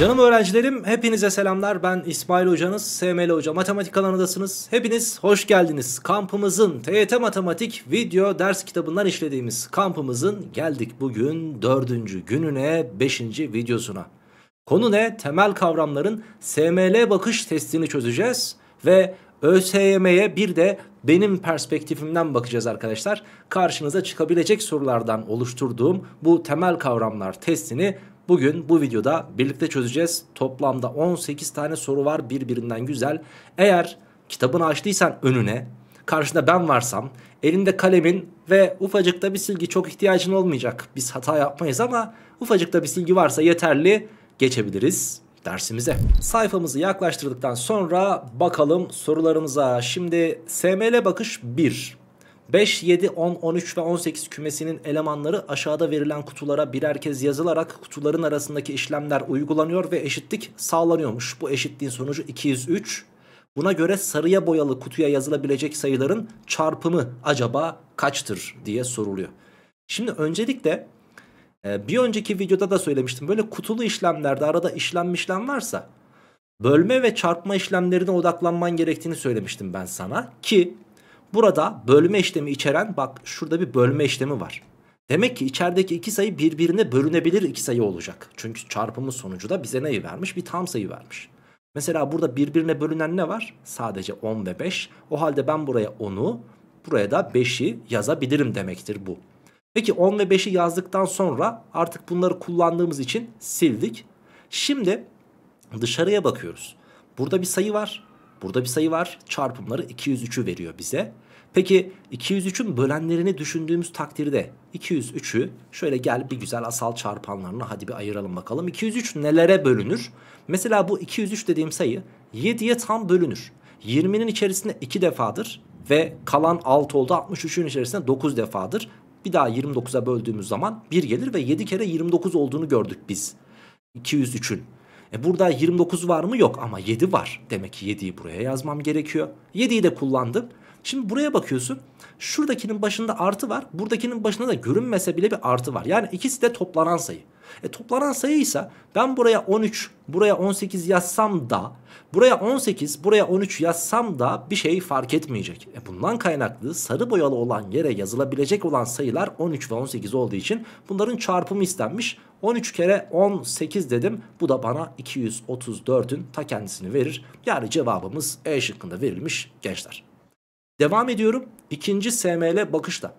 Canım öğrencilerim, hepinize selamlar. Ben İsmail Hocanız, SML Hoca Matematik kanalındasınız. Hepiniz hoş geldiniz. Kampımızın TYT Matematik video ders kitabından işlediğimiz kampımızın geldik bugün dördüncü gününe, beşinci videosuna. Konu ne? Temel kavramların SML bakış testini çözeceğiz ve ÖSYM'ye bir de benim perspektifimden bakacağız arkadaşlar. Karşınıza çıkabilecek sorulardan oluşturduğum bu temel kavramlar testini Bugün bu videoda birlikte çözeceğiz. Toplamda 18 tane soru var birbirinden güzel. Eğer kitabını açtıysan önüne karşında ben varsam elinde kalemin ve ufacıkta bir silgi çok ihtiyacın olmayacak. Biz hata yapmayız ama ufacıkta bir silgi varsa yeterli geçebiliriz dersimize. Sayfamızı yaklaştırdıktan sonra bakalım sorularımıza. Şimdi SML bakış 1. 5, 7, 10, 13 ve 18 kümesinin elemanları aşağıda verilen kutulara birer kez yazılarak kutuların arasındaki işlemler uygulanıyor ve eşitlik sağlanıyormuş. Bu eşitliğin sonucu 203. Buna göre sarıya boyalı kutuya yazılabilecek sayıların çarpımı acaba kaçtır diye soruluyor. Şimdi öncelikle e, bir önceki videoda da söylemiştim. Böyle kutulu işlemlerde arada işlem işlem varsa bölme ve çarpma işlemlerine odaklanman gerektiğini söylemiştim ben sana. Ki Burada bölme işlemi içeren bak şurada bir bölme işlemi var. Demek ki içerideki iki sayı birbirine bölünebilir iki sayı olacak. Çünkü çarpımın sonucu da bize neyi vermiş? Bir tam sayı vermiş. Mesela burada birbirine bölünen ne var? Sadece 10 ve 5. O halde ben buraya 10'u, buraya da 5'i yazabilirim demektir bu. Peki 10 ve 5'i yazdıktan sonra artık bunları kullandığımız için sildik. Şimdi dışarıya bakıyoruz. Burada bir sayı var. Burada bir sayı var. Çarpımları 203'ü veriyor bize. Peki 203'ün bölenlerini düşündüğümüz takdirde 203'ü şöyle gel bir güzel asal çarpanlarına hadi bir ayıralım bakalım. 203 nelere bölünür? Mesela bu 203 dediğim sayı 7'ye tam bölünür. 20'nin içerisinde 2 defadır ve kalan 6 oldu 63'ün içerisinde 9 defadır. Bir daha 29'a böldüğümüz zaman 1 gelir ve 7 kere 29 olduğunu gördük biz. 203'ün. E burada 29 var mı? Yok ama 7 var. Demek ki 7'yi buraya yazmam gerekiyor. 7'yi de kullandım. Şimdi buraya bakıyorsun. Şuradakinin başında artı var. Buradakinin başında da görünmese bile bir artı var. Yani ikisi de toplanan sayı. E toplanan sayıysa ben buraya 13, buraya 18 yazsam da, buraya 18, buraya 13 yazsam da bir şey fark etmeyecek. E bundan kaynaklı sarı boyalı olan yere yazılabilecek olan sayılar 13 ve 18 olduğu için bunların çarpımı istenmiş. 13 kere 18 dedim. Bu da bana 234'ün ta kendisini verir. Yani cevabımız E şıkkında verilmiş gençler. Devam ediyorum. İkinci SML bakışta.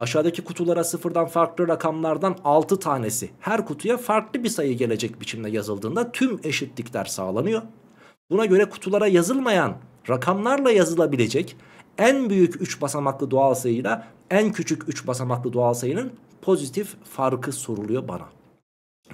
Aşağıdaki kutulara sıfırdan farklı rakamlardan 6 tanesi her kutuya farklı bir sayı gelecek biçimde yazıldığında tüm eşitlikler sağlanıyor. Buna göre kutulara yazılmayan rakamlarla yazılabilecek en büyük 3 basamaklı doğal sayıyla en küçük 3 basamaklı doğal sayının pozitif farkı soruluyor bana.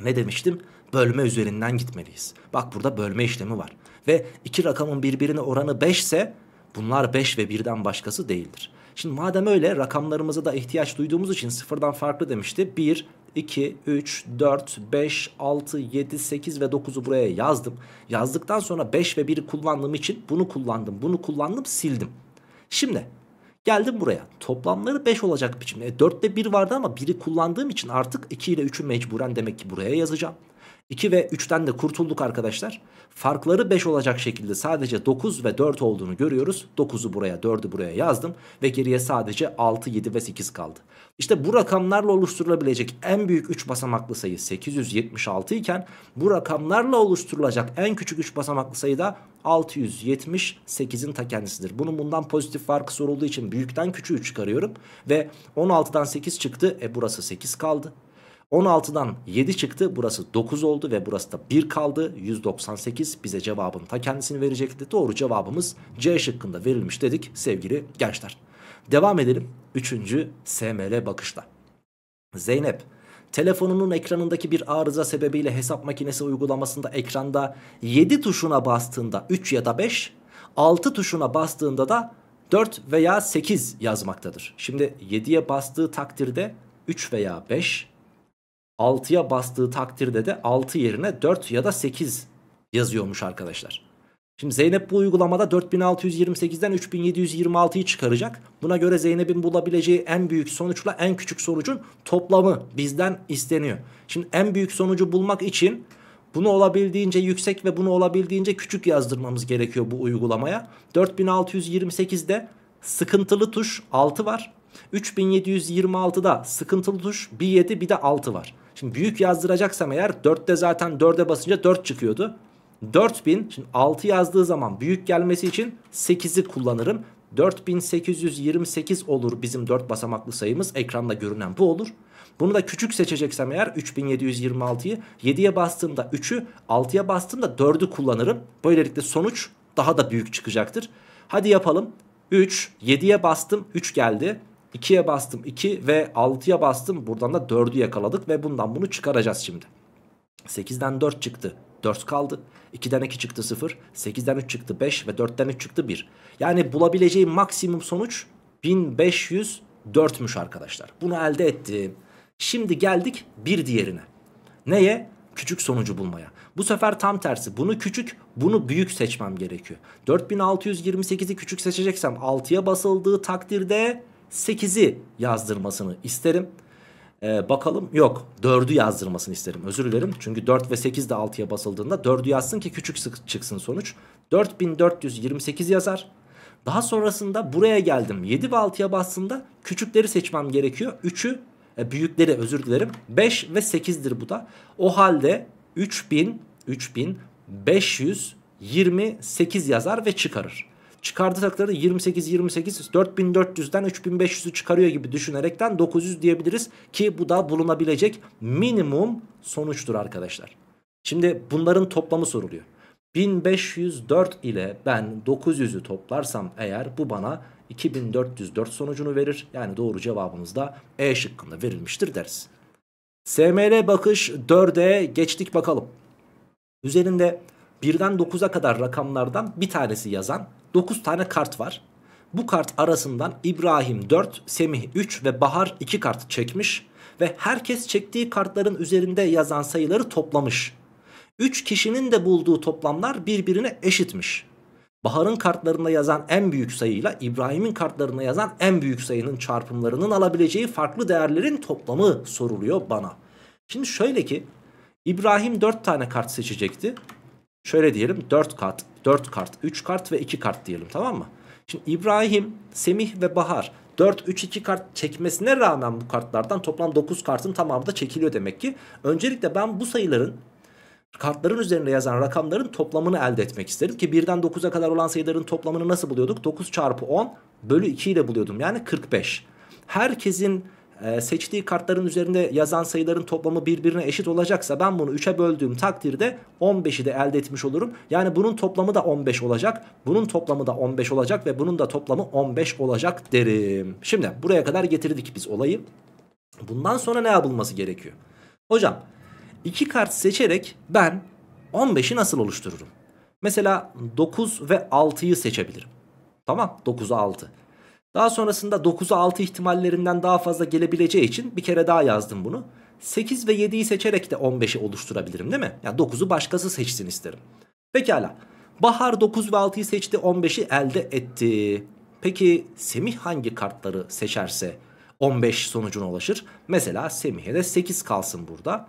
Ne demiştim? Bölme üzerinden gitmeliyiz. Bak burada bölme işlemi var. Ve iki rakamın birbirine oranı 5 ise Bunlar 5 ve 1'den başkası değildir. Şimdi madem öyle rakamlarımıza da ihtiyaç duyduğumuz için sıfırdan farklı demişti. 1, 2, 3, 4, 5, 6, 7, 8 ve 9'u buraya yazdım. Yazdıktan sonra 5 ve 1'i kullandığım için bunu kullandım, bunu kullandım, sildim. Şimdi geldim buraya. Toplamları 5 olacak biçimde. E, 4'te 1 vardı ama 1'i kullandığım için artık 2 ile 3'ü mecburen demek ki buraya yazacağım. 2 ve 3'ten de kurtulduk arkadaşlar. Farkları 5 olacak şekilde sadece 9 ve 4 olduğunu görüyoruz. 9'u buraya 4'ü buraya yazdım ve geriye sadece 6, 7 ve 8 kaldı. İşte bu rakamlarla oluşturulabilecek en büyük 3 basamaklı sayı 876 iken bu rakamlarla oluşturulacak en küçük 3 basamaklı sayı da 678'in ta kendisidir. Bunun bundan pozitif farkı sorulduğu için büyükten küçüğü çıkarıyorum ve 16'dan 8 çıktı. E burası 8 kaldı. 16'dan 7 çıktı. Burası 9 oldu ve burası da 1 kaldı. 198 bize cevabın ta kendisini verecekti. Doğru cevabımız C şıkkında verilmiş dedik sevgili gençler. Devam edelim. 3. SML bakışla. Zeynep telefonunun ekranındaki bir arıza sebebiyle hesap makinesi uygulamasında ekranda 7 tuşuna bastığında 3 ya da 5, 6 tuşuna bastığında da 4 veya 8 yazmaktadır. Şimdi 7'ye bastığı takdirde 3 veya 5, 6'ya bastığı takdirde de 6 yerine 4 ya da 8 yazıyormuş arkadaşlar. Şimdi Zeynep bu uygulamada 4628'den 3726'yı çıkaracak. Buna göre Zeynep'in bulabileceği en büyük sonuçla en küçük sonucun toplamı bizden isteniyor. Şimdi en büyük sonucu bulmak için bunu olabildiğince yüksek ve bunu olabildiğince küçük yazdırmamız gerekiyor bu uygulamaya. 4628'de sıkıntılı tuş 6 var. 3726'da sıkıntılı tuş bir 7 bir de 6 var. Şimdi büyük yazdıracaksam eğer 4'te zaten 4'e basınca 4 çıkıyordu. 4000 şimdi 6 yazdığı zaman büyük gelmesi için 8'i kullanırım. 4828 olur bizim 4 basamaklı sayımız. Ekranda görünen bu olur. Bunu da küçük seçeceksem eğer 3726'yı 7'ye bastığımda 3'ü 6'ya bastığımda 4'ü kullanırım. Böylelikle sonuç daha da büyük çıkacaktır. Hadi yapalım. 3 7'ye bastım 3 geldi. 2'ye bastım 2 ve 6'ya bastım. Buradan da 4'ü yakaladık ve bundan bunu çıkaracağız şimdi. 8'den 4 çıktı. 4 kaldı. 2'den 2 çıktı 0. 8'den 3 çıktı 5 ve 4'ten 3 çıktı 1. Yani bulabileceğim maksimum sonuç 1504'müş arkadaşlar. Bunu elde ettim. Şimdi geldik bir diğerine. Neye? Küçük sonucu bulmaya. Bu sefer tam tersi. Bunu küçük, bunu büyük seçmem gerekiyor. 4628'i küçük seçeceksem 6'ya basıldığı takdirde 8'i yazdırmasını isterim. Ee, bakalım yok 4'ü yazdırmasını isterim özür dilerim. Çünkü 4 ve 8 de 6'ya basıldığında 4'ü yazsın ki küçük çıksın sonuç. 4428 yazar. Daha sonrasında buraya geldim 7 ve 6'ya bastığımda küçükleri seçmem gerekiyor. 3'ü e, büyükleri özür dilerim 5 ve 8'dir bu da. O halde 3000 3528 yazar ve çıkarır. Çıkardıkları 28 28 4400'den 3500'ü çıkarıyor gibi düşünerekten 900 diyebiliriz ki bu da bulunabilecek minimum sonuçtur arkadaşlar. Şimdi bunların toplamı soruluyor. 1504 ile ben 900'ü toplarsam eğer bu bana 2404 sonucunu verir. Yani doğru cevabımız da E şıkkında verilmiştir deriz. SML bakış 4'e geçtik bakalım. Üzerinde 1'den 9'a kadar rakamlardan bir tanesi yazan 9 tane kart var. Bu kart arasından İbrahim 4, Semih 3 ve Bahar 2 kart çekmiş ve herkes çektiği kartların üzerinde yazan sayıları toplamış. 3 kişinin de bulduğu toplamlar birbirine eşitmiş. Bahar'ın kartlarında yazan en büyük sayıyla İbrahim'in kartlarında yazan en büyük sayının çarpımlarının alabileceği farklı değerlerin toplamı soruluyor bana. Şimdi şöyle ki İbrahim 4 tane kart seçecekti. Şöyle diyelim 4 kart 4 kart, 3 kart ve 2 kart diyelim tamam mı? Şimdi İbrahim, Semih ve Bahar 4-3-2 kart çekmesine rağmen bu kartlardan toplam 9 kartın tamamı da çekiliyor demek ki. Öncelikle ben bu sayıların kartların üzerinde yazan rakamların toplamını elde etmek isterim. Ki 1'den 9'a kadar olan sayıların toplamını nasıl buluyorduk? 9 çarpı 10 bölü 2 ile buluyordum yani 45. Herkesin ee, seçtiği kartların üzerinde yazan sayıların toplamı birbirine eşit olacaksa ben bunu 3'e böldüğüm takdirde 15'i de elde etmiş olurum. Yani bunun toplamı da 15 olacak. Bunun toplamı da 15 olacak ve bunun da toplamı 15 olacak derim. Şimdi buraya kadar getirdik biz olayı. Bundan sonra ne yapılması gerekiyor? Hocam iki kart seçerek ben 15'i nasıl oluştururum? Mesela 9 ve 6'yı seçebilirim. Tamam 9'a 6. Daha sonrasında 9'a 6 ihtimallerinden daha fazla gelebileceği için bir kere daha yazdım bunu. 8 ve 7'yi seçerek de 15'i oluşturabilirim değil mi? Yani 9'u başkası seçsin isterim. Pekala. Bahar 9 ve 6'yı seçti 15'i elde etti. Peki Semih hangi kartları seçerse 15 sonucuna ulaşır? Mesela Semih'e de 8 kalsın burada.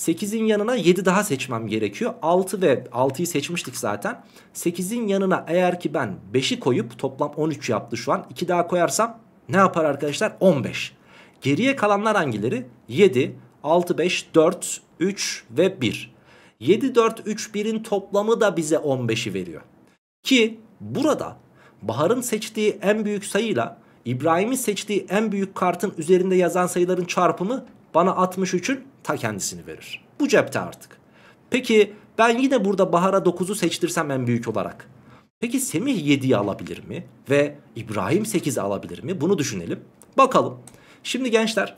8'in yanına 7 daha seçmem gerekiyor. 6 ve 6'yı seçmiştik zaten. 8'in yanına eğer ki ben 5'i koyup toplam 13 yaptı şu an. 2 daha koyarsam ne yapar arkadaşlar? 15. Geriye kalanlar hangileri? 7, 6, 5, 4, 3 ve 1. 7, 4, 3, 1'in toplamı da bize 15'i veriyor. Ki burada Bahar'ın seçtiği en büyük sayıyla İbrahim'in seçtiği en büyük kartın üzerinde yazan sayıların çarpımı bana 63'ün ta kendisini verir. Bu cepte artık. Peki ben yine burada Bahar'a 9'u seçtirsem en büyük olarak. Peki Semih 7'yi alabilir mi? Ve İbrahim 8'i alabilir mi? Bunu düşünelim. Bakalım. Şimdi gençler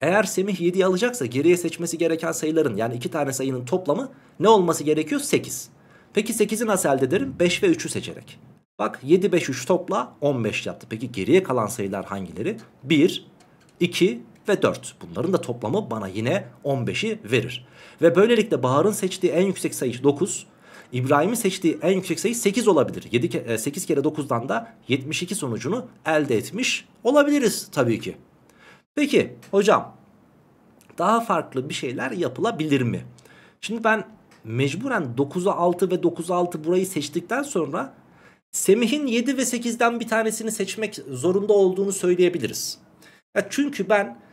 eğer Semih 7'yi alacaksa geriye seçmesi gereken sayıların yani iki tane sayının toplamı ne olması gerekiyor? 8. Peki 8'i nasıl elde ederim? 5 ve 3'ü seçerek. Bak 7, 5, 3 topla 15 yaptı. Peki geriye kalan sayılar hangileri? 1, 2 ve 4. Bunların da toplamı bana yine 15'i verir. Ve böylelikle Bahar'ın seçtiği en yüksek sayı 9. İbrahim'in seçtiği en yüksek sayı 8 olabilir. 7, 8 e, kere 9'dan da 72 sonucunu elde etmiş olabiliriz tabii ki. Peki hocam daha farklı bir şeyler yapılabilir mi? Şimdi ben mecburen 9'a 6 ve 9'a 6 burayı seçtikten sonra Semih'in 7 ve 8'den bir tanesini seçmek zorunda olduğunu söyleyebiliriz. Ya çünkü ben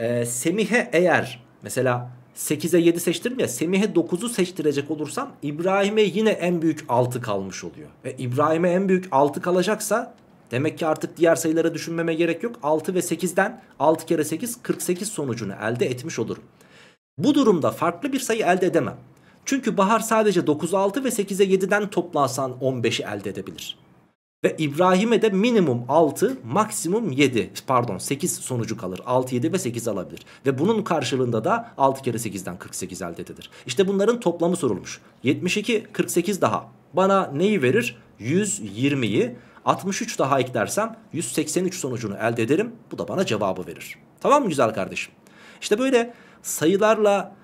e, Semih'e eğer mesela 8'e 7 seçtirdim ya Semih'e 9'u seçtirecek olursam İbrahim'e yine en büyük 6 kalmış oluyor. E, İbrahim'e en büyük 6 kalacaksa demek ki artık diğer sayılara düşünmeme gerek yok. 6 ve 8'den 6 kere 8 48 sonucunu elde etmiş olurum. Bu durumda farklı bir sayı elde edemem. Çünkü Bahar sadece 9'u 6 ve 8'e 7'den toplasan 15'i elde edebilir. Ve İbrahim'e de minimum 6 maksimum 7 pardon 8 sonucu kalır. 6, 7 ve 8 alabilir. Ve bunun karşılığında da 6 kere 8'den 48 elde edilir. İşte bunların toplamı sorulmuş. 72, 48 daha. Bana neyi verir? 120'yi 63 daha eklersem 183 sonucunu elde ederim. Bu da bana cevabı verir. Tamam mı güzel kardeşim? İşte böyle sayılarla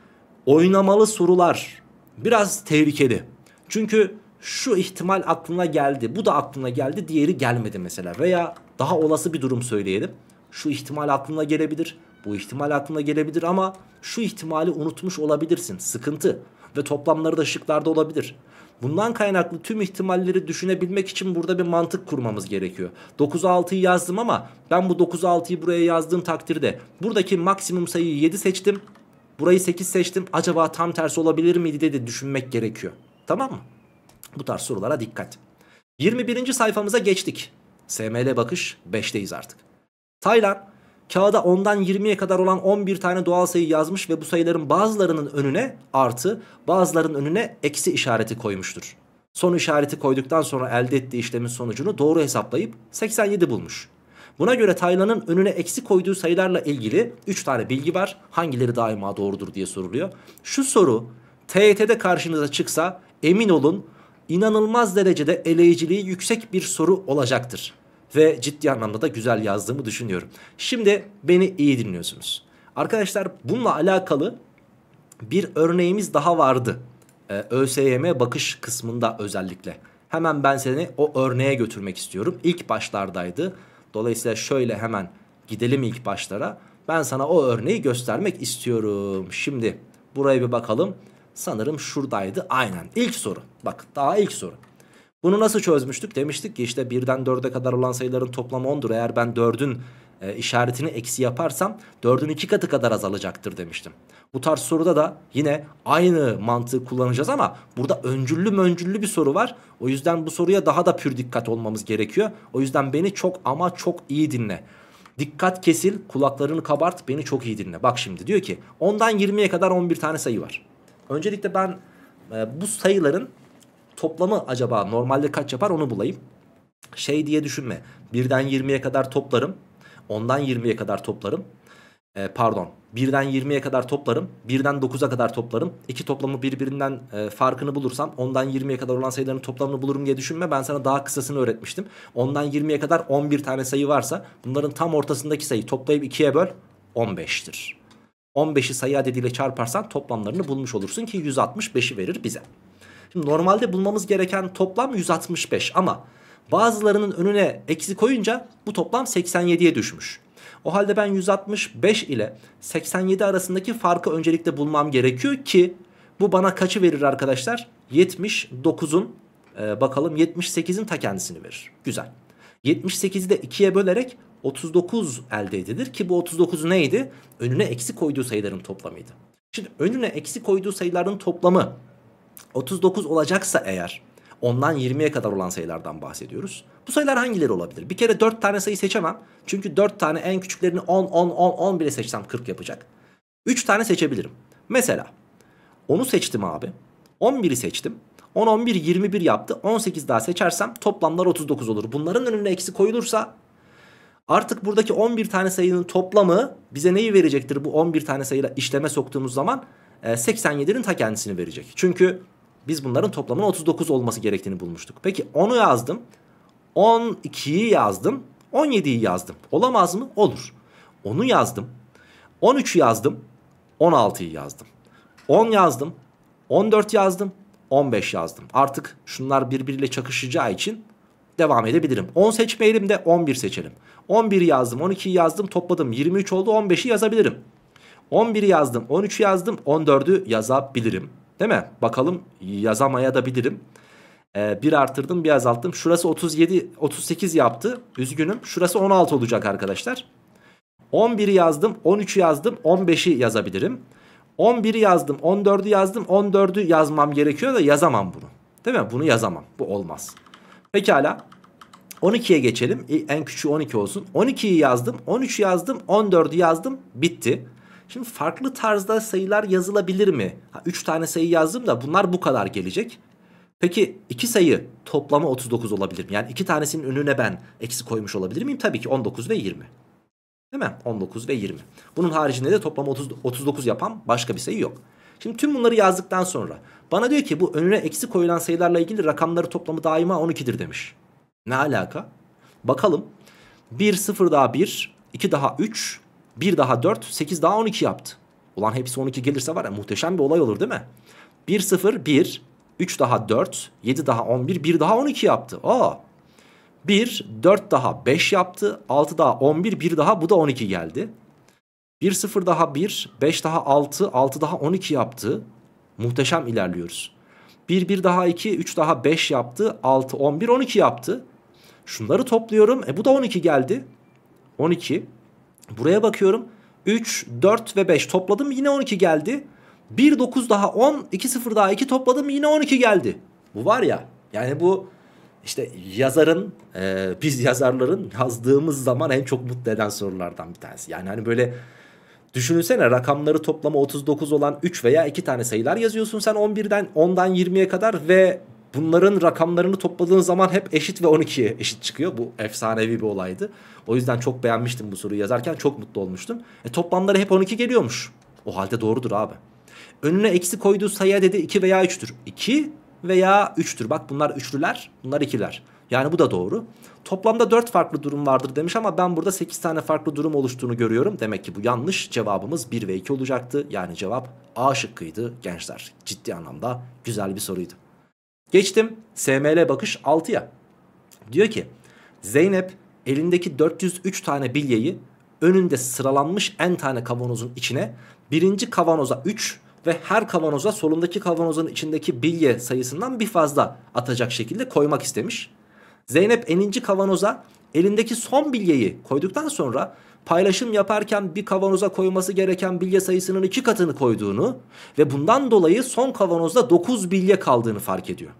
oynamalı sorular biraz tehlikeli. Çünkü şu ihtimal aklına geldi, bu da aklına geldi, diğeri gelmedi mesela. Veya daha olası bir durum söyleyelim. Şu ihtimal aklına gelebilir, bu ihtimal aklına gelebilir ama şu ihtimali unutmuş olabilirsin. Sıkıntı ve toplamları da şıklarda olabilir. Bundan kaynaklı tüm ihtimalleri düşünebilmek için burada bir mantık kurmamız gerekiyor. 9'a 6'yı yazdım ama ben bu 9'a 6'yı buraya yazdığım takdirde buradaki maksimum sayıyı 7 seçtim. Burayı 8 seçtim. Acaba tam tersi olabilir miydi diye de düşünmek gerekiyor. Tamam mı? Bu tarz sorulara dikkat. 21. sayfamıza geçtik. SML bakış 5'teyiz artık. Taylan kağıda 10'dan 20'ye kadar olan 11 tane doğal sayı yazmış ve bu sayıların bazılarının önüne artı bazılarının önüne eksi işareti koymuştur. Son işareti koyduktan sonra elde ettiği işlemin sonucunu doğru hesaplayıp 87 bulmuş. Buna göre Taylan'ın önüne eksi koyduğu sayılarla ilgili 3 tane bilgi var. Hangileri daima doğrudur diye soruluyor. Şu soru TYT'de karşınıza çıksa emin olun inanılmaz derecede eleyiciliği yüksek bir soru olacaktır. Ve ciddi anlamda da güzel yazdığımı düşünüyorum. Şimdi beni iyi dinliyorsunuz. Arkadaşlar bununla alakalı bir örneğimiz daha vardı. Ee, ÖSYM bakış kısmında özellikle. Hemen ben seni o örneğe götürmek istiyorum. İlk başlardaydı. Dolayısıyla şöyle hemen gidelim ilk başlara. Ben sana o örneği göstermek istiyorum. Şimdi buraya bir bakalım. Sanırım şuradaydı aynen. İlk soru. Bak daha ilk soru. Bunu nasıl çözmüştük? Demiştik ki işte 1'den 4'e kadar olan sayıların toplamı 10'dur. Eğer ben 4'ün e, işaretini eksi yaparsam 4'ün 2 katı kadar azalacaktır demiştim. Bu tarz soruda da yine aynı mantığı kullanacağız ama burada öncüllü möncüllü bir soru var. O yüzden bu soruya daha da pür dikkat olmamız gerekiyor. O yüzden beni çok ama çok iyi dinle. Dikkat kesil, kulaklarını kabart, beni çok iyi dinle. Bak şimdi diyor ki 10'dan 20'ye kadar 11 tane sayı var. Öncelikle ben e, bu sayıların toplamı acaba normalde kaç yapar onu bulayım. Şey diye düşünme. Birden 20'ye kadar toplarım. Ondan 20'ye kadar toplarım. E, pardon. Birden 20'ye kadar toplarım. Birden 9'a kadar toplarım. İki toplamı birbirinden e, farkını bulursam ondan 20'ye kadar olan sayıların toplamını bulurum diye düşünme. Ben sana daha kısasını öğretmiştim. Ondan 20'ye kadar 11 tane sayı varsa bunların tam ortasındaki sayı toplayıp 2'ye böl 15'tir. 15'i sayı adediyle çarparsan toplamlarını bulmuş olursun ki 165'i verir bize. Şimdi normalde bulmamız gereken toplam 165 ama bazılarının önüne eksi koyunca bu toplam 87'ye düşmüş. O halde ben 165 ile 87 arasındaki farkı öncelikle bulmam gerekiyor ki bu bana kaçı verir arkadaşlar? 79'un e, bakalım 78'in ta kendisini verir. Güzel. 78'i de 2'ye bölerek 39 elde edilir ki bu 39 neydi? Önüne eksi koyduğu sayıların toplamıydı. Şimdi önüne eksi koyduğu sayıların toplamı 39 olacaksa eğer ondan 20'ye kadar olan sayılardan bahsediyoruz. Bu sayılar hangileri olabilir? Bir kere 4 tane sayı seçemem. Çünkü 4 tane en küçüklerini 10, 10, 10, 10 bile seçsem 40 yapacak. 3 tane seçebilirim. Mesela onu seçtim abi. 11'i seçtim. 10, 11, 21 yaptı. 18 daha seçersem toplamlar 39 olur. Bunların önüne eksi koyulursa Artık buradaki 11 tane sayının toplamı bize neyi verecektir bu 11 tane sayıyla işleme soktuğumuz zaman? 87'nin ee, ta kendisini verecek. Çünkü biz bunların toplamının 39 olması gerektiğini bulmuştuk. Peki 10'u yazdım. 12'yi yazdım. 17'yi yazdım. Olamaz mı? Olur. 10'u yazdım. 13'ü yazdım. 16'yı yazdım. 10 yazdım. 14 yazdım. 15 yazdım. Artık şunlar birbiriyle çakışacağı için devam edebilirim. 10 seçmeyelim de 11 seçelim. 11 yazdım 12 yazdım topladım 23 oldu 15'i yazabilirim. 11'i yazdım 13'ü yazdım 14'ü yazabilirim. Değil mi? Bakalım yazamaya da bilirim. Ee, bir artırdım bir azalttım. Şurası 37 38 yaptı. Üzgünüm. Şurası 16 olacak arkadaşlar. 11'i yazdım 13'ü yazdım 15'i yazabilirim. 11'i yazdım 14'ü yazdım 14'ü yazmam gerekiyor da yazamam bunu. Değil mi? Bunu yazamam. Bu olmaz. Pekala 12'ye geçelim. En küçüğü 12 olsun. 12'yi yazdım. 13 yazdım. 14'ü yazdım. Bitti. Şimdi farklı tarzda sayılar yazılabilir mi? 3 tane sayı yazdım da bunlar bu kadar gelecek. Peki iki sayı toplamı 39 olabilir mi? Yani iki tanesinin önüne ben eksi koymuş olabilir miyim? Tabii ki 19 ve 20. Değil mi? 19 ve 20. Bunun haricinde de toplamı 30, 39 yapan başka bir sayı yok. Şimdi tüm bunları yazdıktan sonra bana diyor ki bu önüne eksi koyulan sayılarla ilgili rakamları toplamı daima 12'dir demiş. Ne alaka? Bakalım. 1 0 daha 1, 2 daha 3, 1 daha 4, 8 daha 12 yaptı. Ulan hepsi 12 gelirse var ya muhteşem bir olay olur değil mi? 1 0 1, 3 daha 4, 7 daha 11, 1 daha 12 yaptı. Aa. 1 4 daha 5 yaptı. 6 daha 11, 1 daha bu da 12 geldi. 1 0 daha 1, 5 daha 6, 6 daha 12 yaptı. Muhteşem ilerliyoruz. 1 1 daha 2, 3 daha 5 yaptı. 6 11 12 yaptı. Şunları topluyorum. E bu da 12 geldi. 12. Buraya bakıyorum. 3, 4 ve 5 topladım yine 12 geldi. 1, 9 daha 10, 2, 0 daha 2 topladım yine 12 geldi. Bu var ya yani bu işte yazarın e, biz yazarların yazdığımız zaman en çok mutlu eden sorulardan bir tanesi. Yani hani böyle düşünsene rakamları toplama 39 olan 3 veya 2 tane sayılar yazıyorsun sen 11'den 10'dan 20'ye kadar ve Bunların rakamlarını topladığın zaman hep eşit ve 12'ye eşit çıkıyor. Bu efsanevi bir olaydı. O yüzden çok beğenmiştim bu soruyu yazarken çok mutlu olmuştum. E, toplamları hep 12 geliyormuş. O halde doğrudur abi. Önüne eksi koyduğu sayıya dedi 2 veya 3'tür. 2 veya 3'tür. Bak bunlar üçlüler, bunlar ikiler. Yani bu da doğru. Toplamda 4 farklı durum vardır demiş ama ben burada 8 tane farklı durum oluştuğunu görüyorum. Demek ki bu yanlış. Cevabımız 1 ve 2 olacaktı. Yani cevap A şıkkıydı gençler. Ciddi anlamda güzel bir soruydu. Geçtim SML bakış 6'ya. Diyor ki Zeynep elindeki 403 tane bilyeyi önünde sıralanmış en tane kavanozun içine birinci kavanoza 3 ve her kavanoza solundaki kavanozun içindeki bilye sayısından bir fazla atacak şekilde koymak istemiş. Zeynep eninci kavanoza elindeki son bilyeyi koyduktan sonra paylaşım yaparken bir kavanoza koyması gereken bilye sayısının iki katını koyduğunu ve bundan dolayı son kavanozda 9 bilye kaldığını fark ediyor.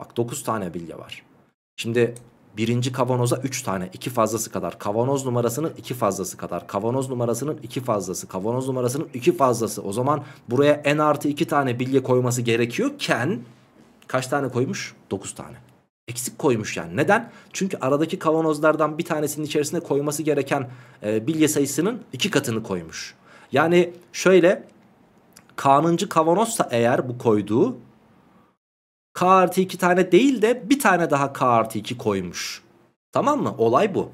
Bak 9 tane bilye var. Şimdi birinci kavanoza 3 tane 2 fazlası kadar kavanoz numarasının 2 fazlası kadar kavanoz numarasının 2 fazlası kavanoz numarasının 2 fazlası o zaman buraya n artı 2 tane bilye koyması gerekiyorken kaç tane koymuş 9 tane Eksik koymuş yani. Neden? Çünkü aradaki kavanozlardan bir tanesinin içerisine koyması gereken e, bilye sayısının iki katını koymuş. Yani şöyle K'nıncı kavanozsa eğer bu koyduğu K artı 2 tane değil de bir tane daha K artı 2 koymuş. Tamam mı? Olay bu.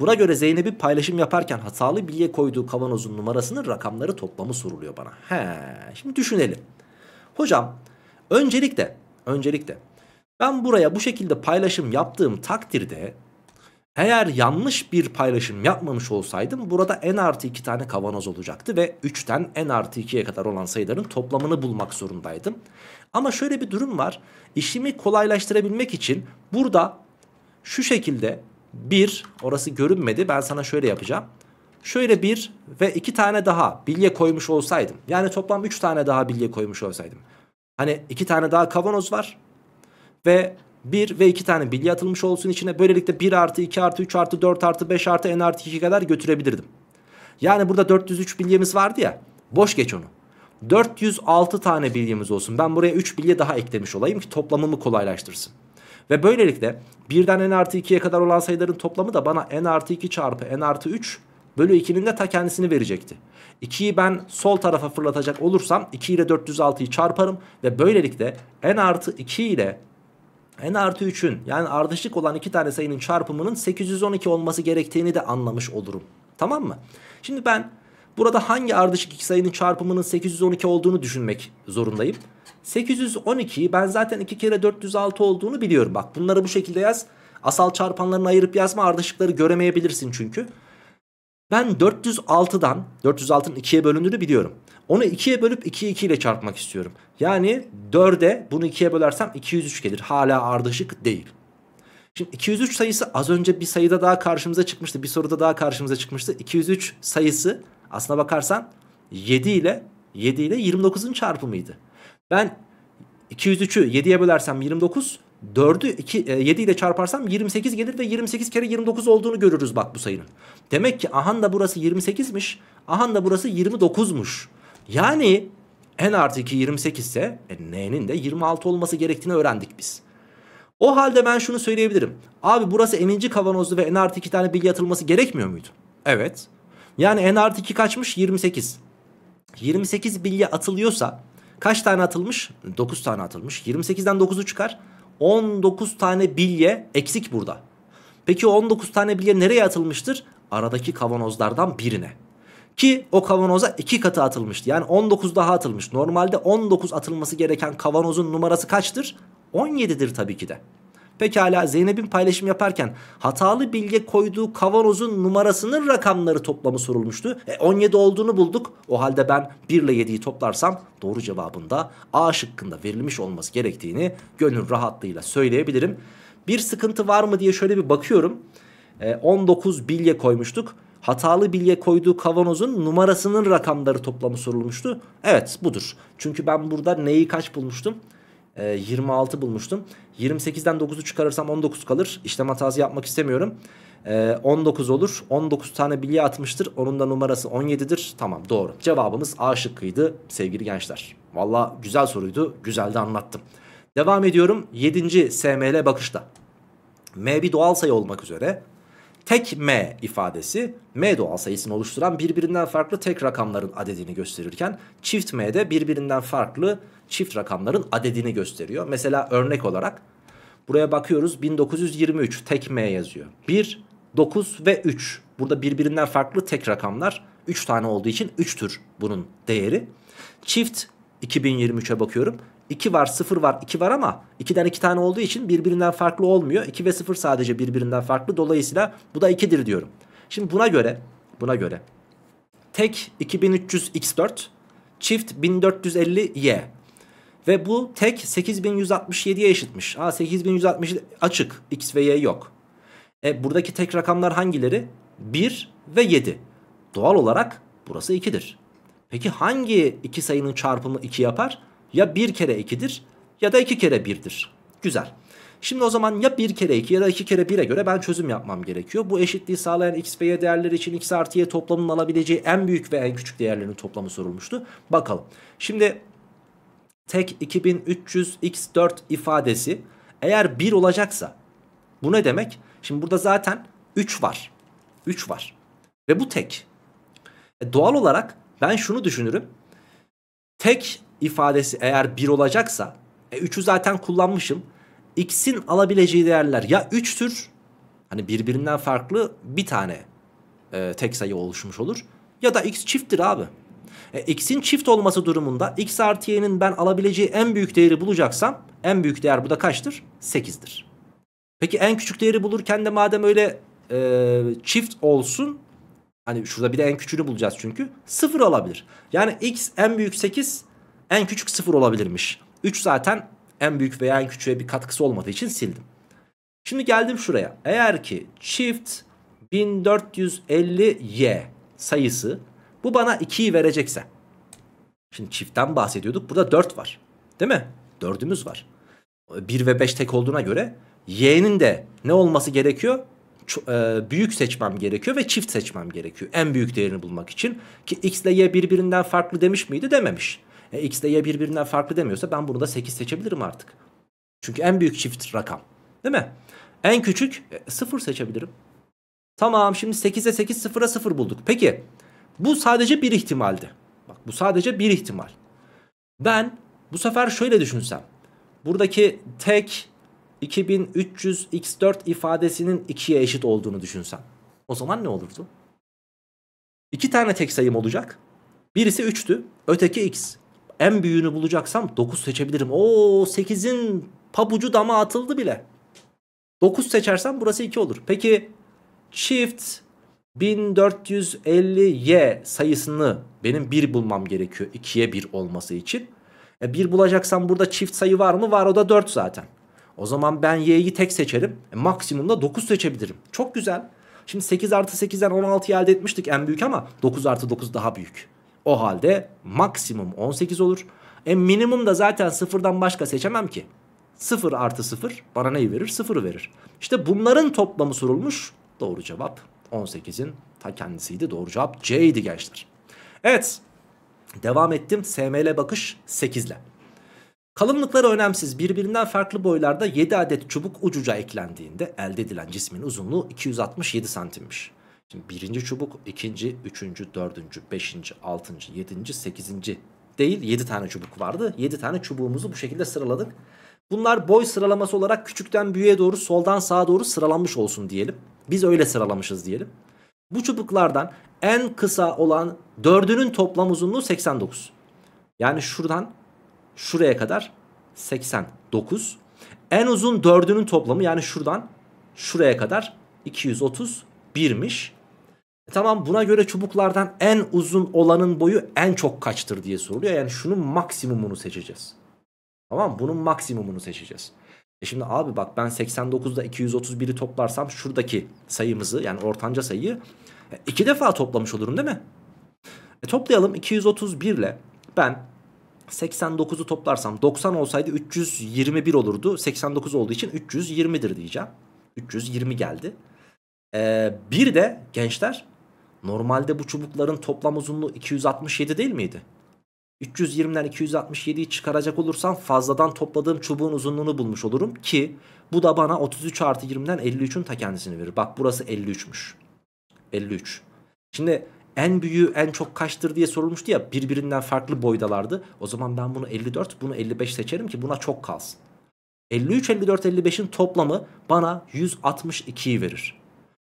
Buna göre Zeynep'i paylaşım yaparken hatalı bilye koyduğu kavanozun numarasının rakamları toplamı soruluyor bana. He, şimdi düşünelim. Hocam öncelikle öncelikle ben buraya bu şekilde paylaşım yaptığım takdirde eğer yanlış bir paylaşım yapmamış olsaydım burada n artı 2 tane kavanoz olacaktı ve 3'ten n artı 2'ye kadar olan sayıların toplamını bulmak zorundaydım. Ama şöyle bir durum var. İşimi kolaylaştırabilmek için burada şu şekilde bir orası görünmedi ben sana şöyle yapacağım. Şöyle bir ve iki tane daha bilye koymuş olsaydım yani toplam üç tane daha bilye koymuş olsaydım. Hani iki tane daha kavanoz var ve 1 ve 2 tane bilye atılmış olsun içine. Böylelikle 1 artı 2 artı 3 artı 4 artı 5 artı n artı 2 kadar götürebilirdim. Yani burada 403 bilyemiz vardı ya. Boş geç onu. 406 tane bilyemiz olsun. Ben buraya 3 bilye daha eklemiş olayım ki toplamımı kolaylaştırsın. Ve böylelikle 1'den n artı 2'ye kadar olan sayıların toplamı da bana n artı 2 çarpı n artı 3 bölü 2'nin de ta kendisini verecekti. 2'yi ben sol tarafa fırlatacak olursam 2 ile 406'yı çarparım ve böylelikle n artı 2 ile n artı 3'ün yani ardışık olan iki tane sayının çarpımının 812 olması gerektiğini de anlamış olurum. Tamam mı? Şimdi ben burada hangi ardışık iki sayının çarpımının 812 olduğunu düşünmek zorundayım. 812'yi ben zaten 2 kere 406 olduğunu biliyorum. Bak bunları bu şekilde yaz. Asal çarpanlarını ayırıp yazma ardışıkları göremeyebilirsin çünkü. Ben 406'dan 406'nın 2'ye bölündüğünü biliyorum. Onu 2'ye bölüp 2'yi 2 ile çarpmak istiyorum. Yani 4'e bunu 2'ye bölersem 203 gelir. Hala ardışık değil. Şimdi 203 sayısı az önce bir sayıda daha karşımıza çıkmıştı. Bir soruda daha karşımıza çıkmıştı. 203 sayısı aslına bakarsan 7 ile 7 ile 29'un çarpımıydı. Ben 203'ü 7'ye bölersem 29 4'ü 2, 7 ile çarparsam 28 gelir ve 28 kere 29 olduğunu görürüz bak bu sayının. Demek ki ahan da burası 28'miş. Ahan da burası 29'muş. Yani n artı 2 28 ise e, n'nin de 26 olması gerektiğini öğrendik biz. O halde ben şunu söyleyebilirim. Abi burası n'inci kavanozlu ve n artı 2 tane bilye atılması gerekmiyor muydu? Evet. Yani n artı 2 kaçmış? 28. 28 bilye atılıyorsa kaç tane atılmış? 9 tane atılmış. 28'den 9'u çıkar. 19 tane bilye eksik burada. Peki o 19 tane bilye nereye atılmıştır? Aradaki kavanozlardan birine. Ki o kavanoza 2 katı atılmıştı. Yani 19 daha atılmış. Normalde 19 atılması gereken kavanozun numarası kaçtır? 17'dir tabii ki de. Pekala Zeynep'in paylaşım yaparken hatalı bilge koyduğu kavanozun numarasının rakamları toplamı sorulmuştu. E, 17 olduğunu bulduk. O halde ben 1 ile 7'yi toplarsam doğru cevabında A şıkkında verilmiş olması gerektiğini gönül rahatlığıyla söyleyebilirim. Bir sıkıntı var mı diye şöyle bir bakıyorum. E, 19 bilye koymuştuk hatalı bilye koyduğu kavanozun numarasının rakamları toplamı sorulmuştu. Evet budur. Çünkü ben burada neyi kaç bulmuştum? e, ee, 26 bulmuştum. 28'den 9'u çıkarırsam 19 kalır. İşlem hatası yapmak istemiyorum. E, ee, 19 olur. 19 tane bilye atmıştır. Onun da numarası 17'dir. Tamam doğru. Cevabımız A şıkkıydı sevgili gençler. Valla güzel soruydu. Güzel de anlattım. Devam ediyorum 7. SML bakışta. M bir doğal sayı olmak üzere tek m ifadesi m doğal sayısını oluşturan birbirinden farklı tek rakamların adedini gösterirken çift m de birbirinden farklı çift rakamların adedini gösteriyor. Mesela örnek olarak buraya bakıyoruz 1923 tek m yazıyor. 1, 9 ve 3 burada birbirinden farklı tek rakamlar 3 tane olduğu için 3'tür bunun değeri. Çift 2023'e bakıyorum 2 var 0 var 2 var ama 2'den 2 tane olduğu için birbirinden farklı olmuyor. 2 ve 0 sadece birbirinden farklı. Dolayısıyla bu da 2'dir diyorum. Şimdi buna göre buna göre tek 2300x4 çift 1450y ve bu tek 8167'ye eşitmiş. Aa 8160 açık x ve y yok. E buradaki tek rakamlar hangileri? 1 ve 7. Doğal olarak burası 2'dir. Peki hangi iki sayının çarpımı 2 yapar? ya 1 kere 2'dir ya da 2 kere 1'dir. Güzel. Şimdi o zaman ya 1 kere 2 ya da 2 kere 1'e göre ben çözüm yapmam gerekiyor. Bu eşitliği sağlayan x ve y değerleri için x artı y toplamının alabileceği en büyük ve en küçük değerlerin toplamı sorulmuştu. Bakalım. Şimdi tek 2300x4 ifadesi eğer 1 olacaksa bu ne demek? Şimdi burada zaten 3 var. 3 var. Ve bu tek. E doğal olarak ben şunu düşünürüm. Tek ifadesi eğer 1 olacaksa e 3'ü zaten kullanmışım. X'in alabileceği değerler ya 3'tür hani birbirinden farklı bir tane e, tek sayı oluşmuş olur ya da X çifttir abi. E, X'in çift olması durumunda X artı Y'nin ben alabileceği en büyük değeri bulacaksam en büyük değer bu da kaçtır? 8'dir. Peki en küçük değeri bulurken de madem öyle e, çift olsun Hani şurada bir de en küçüğünü bulacağız çünkü. 0 olabilir. Yani x en büyük 8 en küçük 0 olabilirmiş. 3 zaten en büyük veya en küçüğe bir katkısı olmadığı için sildim. Şimdi geldim şuraya. Eğer ki çift 1450y sayısı bu bana 2'yi verecekse. Şimdi çiftten bahsediyorduk. Burada 4 var. Değil mi? 4'ümüz var. 1 ve 5 tek olduğuna göre y'nin de ne olması gerekiyor? E, büyük seçmem gerekiyor ve çift seçmem gerekiyor. En büyük değerini bulmak için. Ki x ile y birbirinden farklı demiş miydi? Dememiş. E, X de Y birbirinden farklı demiyorsa ben bunu da 8 seçebilirim artık. Çünkü en büyük çift rakam. Değil mi? En küçük e, 0 seçebilirim. Tamam şimdi 8'e 8 0'a 0 bulduk. Peki bu sadece bir ihtimaldi. Bak bu sadece bir ihtimal. Ben bu sefer şöyle düşünsem. Buradaki tek 2300x4 ifadesinin 2'ye eşit olduğunu düşünsem. O zaman ne olurdu? İki tane tek sayım olacak. Birisi 3'tü, öteki x en büyüğünü bulacaksam 9 seçebilirim. Oo 8'in pabucu dama atıldı bile. 9 seçersem burası 2 olur. Peki çift 1450Y sayısını benim 1 bulmam gerekiyor 2'ye 1 olması için. E 1 bulacaksam burada çift sayı var mı? Var o da 4 zaten. O zaman ben y'yi tek seçerim. E, maksimumda 9 seçebilirim. Çok güzel. Şimdi 8 artı 8'den 16'yı elde etmiştik en büyük ama 9 artı 9 daha büyük. O halde maksimum 18 olur. E minimum da zaten sıfırdan başka seçemem ki. 0 artı 0 bana neyi verir? 0'ı verir. İşte bunların toplamı sorulmuş. Doğru cevap 18'in ta kendisiydi. Doğru cevap C idi gençler. Evet devam ettim. SML bakış 8 ile. Kalınlıkları önemsiz birbirinden farklı boylarda 7 adet çubuk ucuca eklendiğinde elde edilen cismin uzunluğu 267 santimmiş. Şimdi birinci çubuk, ikinci, üçüncü, dördüncü, beşinci, altıncı, yedinci, sekizinci değil. Yedi tane çubuk vardı. Yedi tane çubuğumuzu bu şekilde sıraladık. Bunlar boy sıralaması olarak küçükten büyüğe doğru soldan sağa doğru sıralanmış olsun diyelim. Biz öyle sıralamışız diyelim. Bu çubuklardan en kısa olan dördünün toplam uzunluğu 89. Yani şuradan şuraya kadar 89. En uzun dördünün toplamı yani şuradan şuraya kadar 231'miş. E tamam buna göre çubuklardan en uzun olanın boyu en çok kaçtır diye soruluyor. Yani şunun maksimumunu seçeceğiz. Tamam bunun maksimumunu seçeceğiz. E şimdi abi bak ben 89'da 231'i toplarsam şuradaki sayımızı yani ortanca sayıyı e, iki defa toplamış olurum değil mi? E toplayalım 231 ile ben 89'u toplarsam 90 olsaydı 321 olurdu. 89 olduğu için 320'dir diyeceğim. 320 geldi. Ee, bir de gençler Normalde bu çubukların toplam uzunluğu 267 değil miydi? 320'den 267'yi çıkaracak olursam fazladan topladığım çubuğun uzunluğunu bulmuş olurum ki bu da bana 33 artı 20'den 53'ün ta kendisini verir. Bak burası 53'müş. 53. Şimdi en büyüğü en çok kaçtır diye sorulmuştu ya birbirinden farklı boydalardı. O zaman ben bunu 54 bunu 55 seçerim ki buna çok kalsın. 53, 54, 55'in toplamı bana 162'yi verir.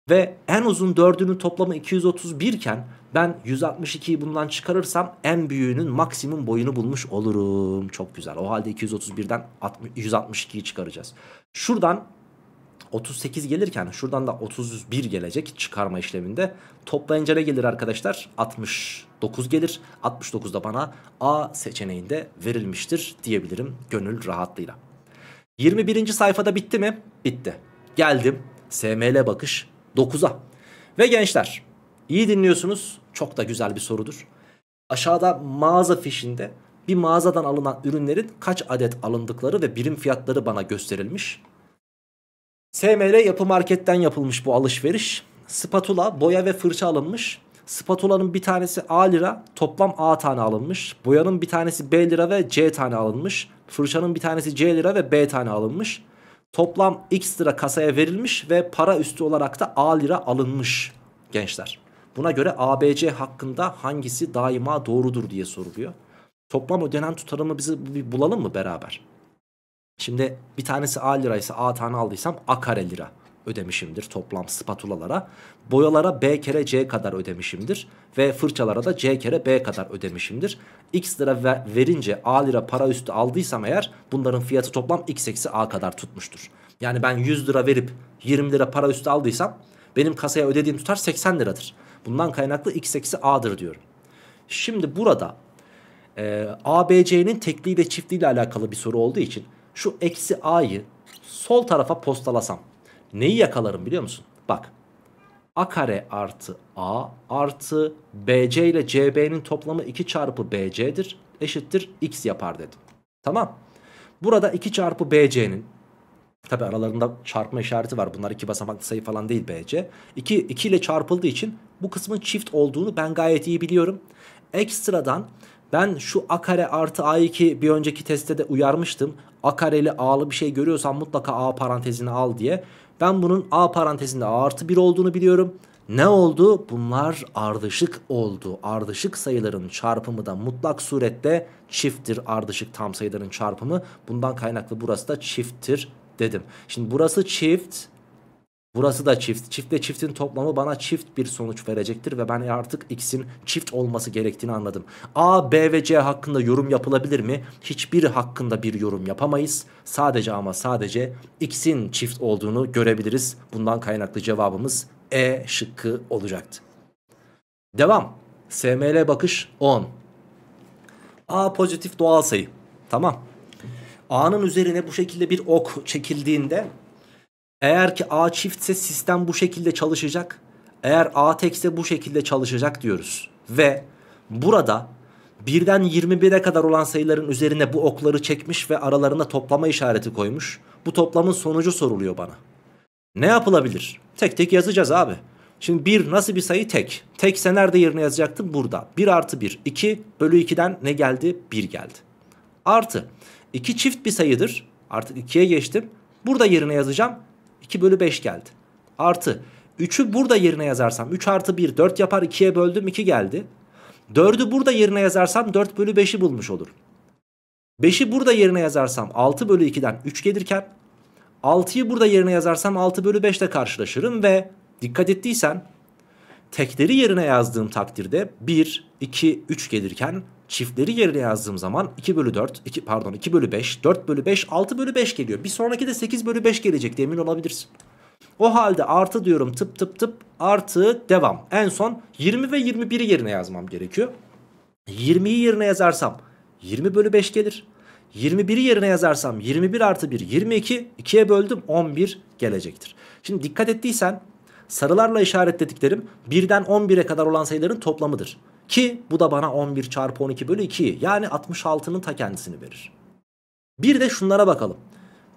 Ve en uzun dördünün toplamı 231 iken ben 162'yi bundan çıkarırsam en büyüğünün maksimum boyunu bulmuş olurum. Çok güzel. O halde 231'den 162'yi çıkaracağız. Şuradan 38 gelirken şuradan da 31 gelecek çıkarma işleminde. Toplayınca ne gelir arkadaşlar? 69 gelir. 69 da bana A seçeneğinde verilmiştir diyebilirim gönül rahatlığıyla. 21. sayfada bitti mi? Bitti. Geldim. SML bakış 9'a. Ve gençler iyi dinliyorsunuz. Çok da güzel bir sorudur. Aşağıda mağaza fişinde bir mağazadan alınan ürünlerin kaç adet alındıkları ve birim fiyatları bana gösterilmiş. SML yapı marketten yapılmış bu alışveriş. Spatula, boya ve fırça alınmış. Spatula'nın bir tanesi A lira toplam A tane alınmış. Boyanın bir tanesi B lira ve C tane alınmış. Fırçanın bir tanesi C lira ve B tane alınmış. Toplam x lira kasaya verilmiş ve para üstü olarak da a lira alınmış gençler. Buna göre ABC hakkında hangisi daima doğrudur diye soruluyor. Toplam ödenen tutarımı bizi bir bulalım mı beraber? Şimdi bir tanesi a liraysa a tane aldıysam a kare lira ödemişimdir toplam spatulalara. Boyalara B kere C kadar ödemişimdir. Ve fırçalara da C kere B kadar ödemişimdir. X lira verince A lira para üstü aldıysam eğer bunların fiyatı toplam X eksi A kadar tutmuştur. Yani ben 100 lira verip 20 lira para üstü aldıysam benim kasaya ödediğim tutar 80 liradır. Bundan kaynaklı X eksi A'dır diyorum. Şimdi burada e, ABC'nin tekliği ve çiftliği ile alakalı bir soru olduğu için şu eksi A'yı sol tarafa postalasam Neyi yakalarım biliyor musun? Bak a kare artı a artı bc ile cb'nin toplamı 2 çarpı bc'dir eşittir x yapar dedim. Tamam. Burada 2 çarpı bc'nin tabi aralarında çarpma işareti var. Bunlar iki basamaklı sayı falan değil bc. 2, 2 ile çarpıldığı için bu kısmın çift olduğunu ben gayet iyi biliyorum. Ekstradan ben şu a kare artı a ki bir önceki testte de uyarmıştım. A kareli a'lı bir şey görüyorsan mutlaka a parantezini al diye. Ben bunun A parantezinde A artı 1 olduğunu biliyorum. Ne oldu? Bunlar ardışık oldu. Ardışık sayıların çarpımı da mutlak surette çifttir ardışık tam sayıların çarpımı. Bundan kaynaklı burası da çifttir dedim. Şimdi burası çift Burası da çift. Çiftle çiftin toplamı bana çift bir sonuç verecektir ve ben artık x'in çift olması gerektiğini anladım. A, B ve C hakkında yorum yapılabilir mi? Hiçbir hakkında bir yorum yapamayız. Sadece ama sadece x'in çift olduğunu görebiliriz. Bundan kaynaklı cevabımız E şıkkı olacaktı. Devam. SML bakış 10. A pozitif doğal sayı. Tamam. A'nın üzerine bu şekilde bir ok çekildiğinde eğer ki A çiftse sistem bu şekilde çalışacak. Eğer A tekse bu şekilde çalışacak diyoruz. Ve burada birden 21'e kadar olan sayıların üzerine bu okları çekmiş ve aralarında toplama işareti koymuş. Bu toplamın sonucu soruluyor bana. Ne yapılabilir? Tek tek yazacağız abi. Şimdi 1 nasıl bir sayı tek? Tekse nerede yerine yazacaktım? Burada. 1 artı 1. 2 bölü 2'den ne geldi? 1 geldi. Artı. 2 çift bir sayıdır. Artık 2'ye geçtim. Burada yerine yazacağım. 2 bölü 5 geldi. Artı 3'ü burada yerine yazarsam 3 artı 1 4 yapar 2'ye böldüm 2 geldi. 4'ü burada yerine yazarsam 4 bölü 5'i bulmuş olurum. 5'i burada yerine yazarsam 6 bölü 2'den 3 gelirken 6'yı burada yerine yazarsam 6 bölü 5 ile karşılaşırım ve dikkat ettiysen tekleri yerine yazdığım takdirde 1, 2, 3 gelirken Çiftleri yerine yazdığım zaman 2 bölü 4, 2, pardon 2 bölü 5, 4 bölü 5, 6 bölü 5 geliyor. Bir sonraki de 8 bölü 5 gelecek emin olabilirsin. O halde artı diyorum tıp tıp tıp artı devam. En son 20 ve 21'i yerine yazmam gerekiyor. 20'yi yerine yazarsam 20 bölü 5 gelir. 21'i yerine yazarsam 21 artı 1 22 2'ye böldüm 11 gelecektir. Şimdi dikkat ettiysen sarılarla işaretlediklerim birden 11'e kadar olan sayıların toplamıdır. Ki bu da bana 11 çarpı 12 bölü 2 yani 66'nın ta kendisini verir. Bir de şunlara bakalım.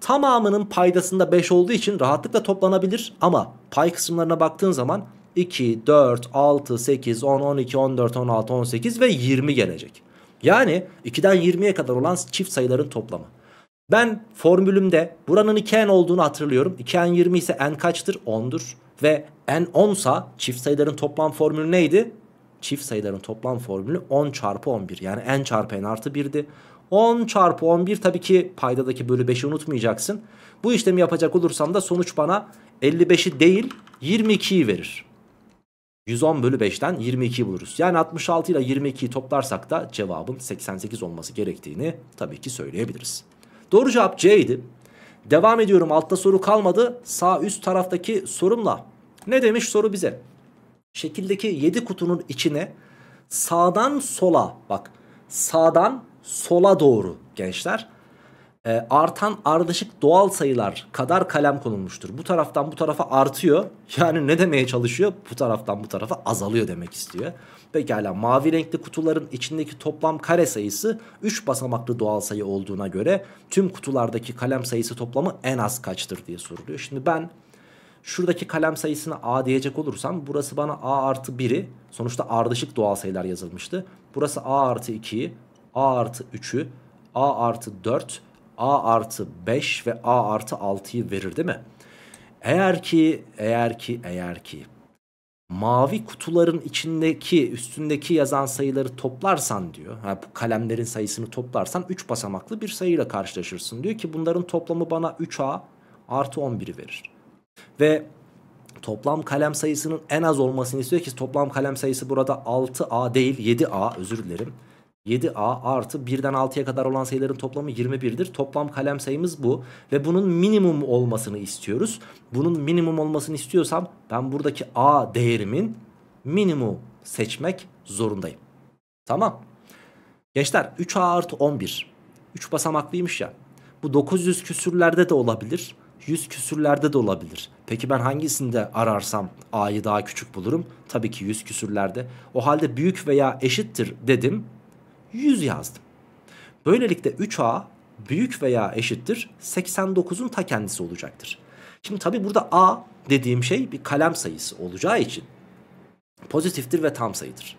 Tamamının paydasında 5 olduğu için rahatlıkla toplanabilir ama pay kısımlarına baktığın zaman 2, 4, 6, 8, 10, 12, 14, 16, 18 ve 20 gelecek. Yani 2'den 20'ye kadar olan çift sayıların toplamı. Ben formülümde buranın 2n olduğunu hatırlıyorum. 2n 20 ise n kaçtır? 10'dur. Ve n 10 çift sayıların toplam formülü neydi? çift sayıların toplam formülü 10 çarpı 11. Yani n çarpı n artı 1'di. 10 çarpı 11 tabii ki paydadaki bölü 5'i unutmayacaksın. Bu işlemi yapacak olursam da sonuç bana 55'i değil 22'yi verir. 110 bölü 5'ten 22'yi buluruz. Yani 66 ile 22'yi toplarsak da cevabın 88 olması gerektiğini tabii ki söyleyebiliriz. Doğru cevap C idi. Devam ediyorum altta soru kalmadı. Sağ üst taraftaki sorumla. Ne demiş soru bize? Şekildeki 7 kutunun içine sağdan sola bak sağdan sola doğru gençler e, artan ardışık doğal sayılar kadar kalem konulmuştur. Bu taraftan bu tarafa artıyor. Yani ne demeye çalışıyor? Bu taraftan bu tarafa azalıyor demek istiyor. Pekala mavi renkli kutuların içindeki toplam kare sayısı 3 basamaklı doğal sayı olduğuna göre tüm kutulardaki kalem sayısı toplamı en az kaçtır diye soruluyor. Şimdi ben Şuradaki kalem sayısını a diyecek olursam burası bana a artı 1'i sonuçta ardışık doğal sayılar yazılmıştı. Burası a artı 2'yi, a artı 3'ü, a artı 4, a artı 5 ve a artı 6'yı verir değil mi? Eğer ki, eğer ki, eğer ki mavi kutuların içindeki üstündeki yazan sayıları toplarsan diyor. Ha, bu kalemlerin sayısını toplarsan 3 basamaklı bir sayıyla karşılaşırsın diyor ki bunların toplamı bana 3A artı 11'i verir. Ve toplam kalem sayısının en az olmasını istiyor ki toplam kalem sayısı burada 6A değil 7A özür dilerim. 7A artı 1'den 6'ya kadar olan sayıların toplamı 21'dir. Toplam kalem sayımız bu ve bunun minimum olmasını istiyoruz. Bunun minimum olmasını istiyorsam ben buradaki A değerimin minimum seçmek zorundayım. Tamam. Gençler 3A artı 11. 3 basamaklıymış ya. Bu 900 küsürlerde de olabilir. 100 küsürlerde de olabilir. Peki ben hangisinde ararsam a'yı daha küçük bulurum? Tabii ki 100 küsürlerde. O halde büyük veya eşittir dedim. 100 yazdım. Böylelikle 3a büyük veya eşittir 89'un ta kendisi olacaktır. Şimdi tabii burada a dediğim şey bir kalem sayısı olacağı için pozitiftir ve tam sayıdır.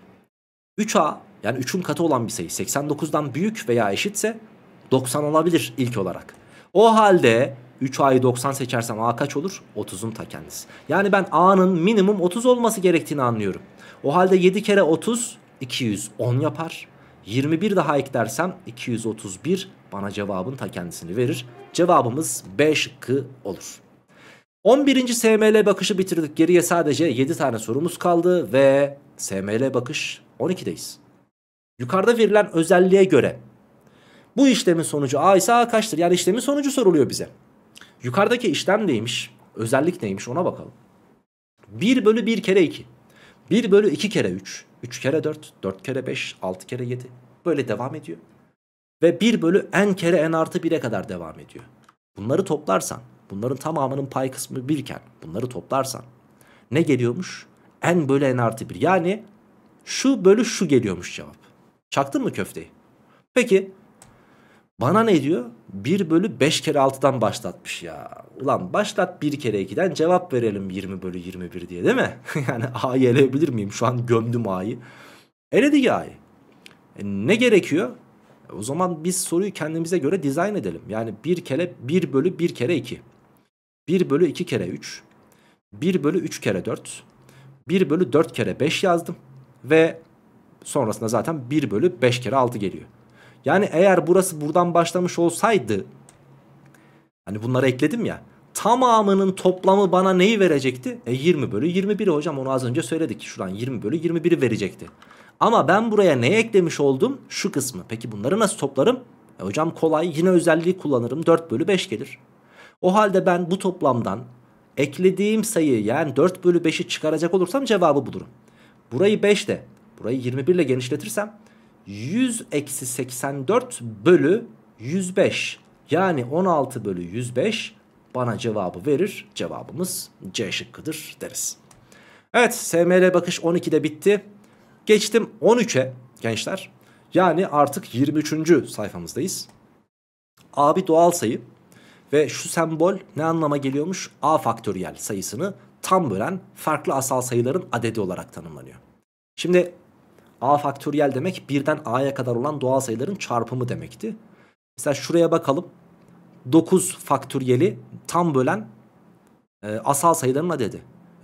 3a yani 3'ün katı olan bir sayı 89'dan büyük veya eşitse 90 olabilir ilk olarak. O halde 3 A'yı 90 seçersem A kaç olur? 30'un ta kendisi. Yani ben A'nın minimum 30 olması gerektiğini anlıyorum. O halde 7 kere 30 210 yapar. 21 daha eklersem 231 bana cevabın ta kendisini verir. Cevabımız 5 k olur. 11. SML bakışı bitirdik. Geriye sadece 7 tane sorumuz kaldı ve SML bakış 12'deyiz. Yukarıda verilen özelliğe göre bu işlemin sonucu A ise A kaçtır? Yani işlemin sonucu soruluyor bize. Yukarıdaki işlem neymiş? Özellik neymiş ona bakalım. 1 bölü 1 kere 2. 1 bölü 2 kere 3. 3 kere 4. 4 kere 5. 6 kere 7. Böyle devam ediyor. Ve 1 bölü n kere n artı 1'e kadar devam ediyor. Bunları toplarsan bunların tamamının pay kısmı 1 iken bunları toplarsan ne geliyormuş? n bölü n artı 1 yani şu bölü şu geliyormuş cevap. Çaktın mı köfteyi? Peki bana ne diyor? 1 bölü 5 kere 6'dan başlatmış ya. Ulan başlat 1 kere 2'den cevap verelim 20 bölü 21 diye değil mi? yani A'yı eleyebilir miyim? Şu an gömdüm A'yı. Eledik A'yı. E, ne gerekiyor? E, o zaman biz soruyu kendimize göre dizayn edelim. Yani 1 kere 1 bölü 1 kere 2. 1 bölü 2 kere 3. 1 bölü 3 kere 4. 1 bölü 4 kere 5 yazdım. Ve sonrasında zaten 1 bölü 5 kere 6 geliyor. Yani eğer burası buradan başlamış olsaydı hani bunları ekledim ya tamamının toplamı bana neyi verecekti? E 20 bölü 21 hocam onu az önce söyledik. Şuradan 20 bölü 21'i verecekti. Ama ben buraya ne eklemiş oldum? Şu kısmı. Peki bunları nasıl toplarım? E hocam kolay yine özelliği kullanırım 4 bölü 5 gelir. O halde ben bu toplamdan eklediğim sayı yani 4 bölü 5'i çıkaracak olursam cevabı bulurum. Burayı 5 ile burayı 21 ile genişletirsem 100 eksi 84 bölü 105 yani 16 bölü 105 bana cevabı verir. Cevabımız C şıkkıdır deriz. Evet SML bakış 12'de bitti. Geçtim 13'e gençler. Yani artık 23. sayfamızdayız. Abi doğal sayı ve şu sembol ne anlama geliyormuş? A faktöriyel sayısını tam bölen farklı asal sayıların adedi olarak tanımlanıyor. Şimdi A faktöriyel demek birden A'ya kadar olan doğal sayıların çarpımı demekti. Mesela şuraya bakalım. 9 faktöriyeli tam bölen e, asal sayıların adedi.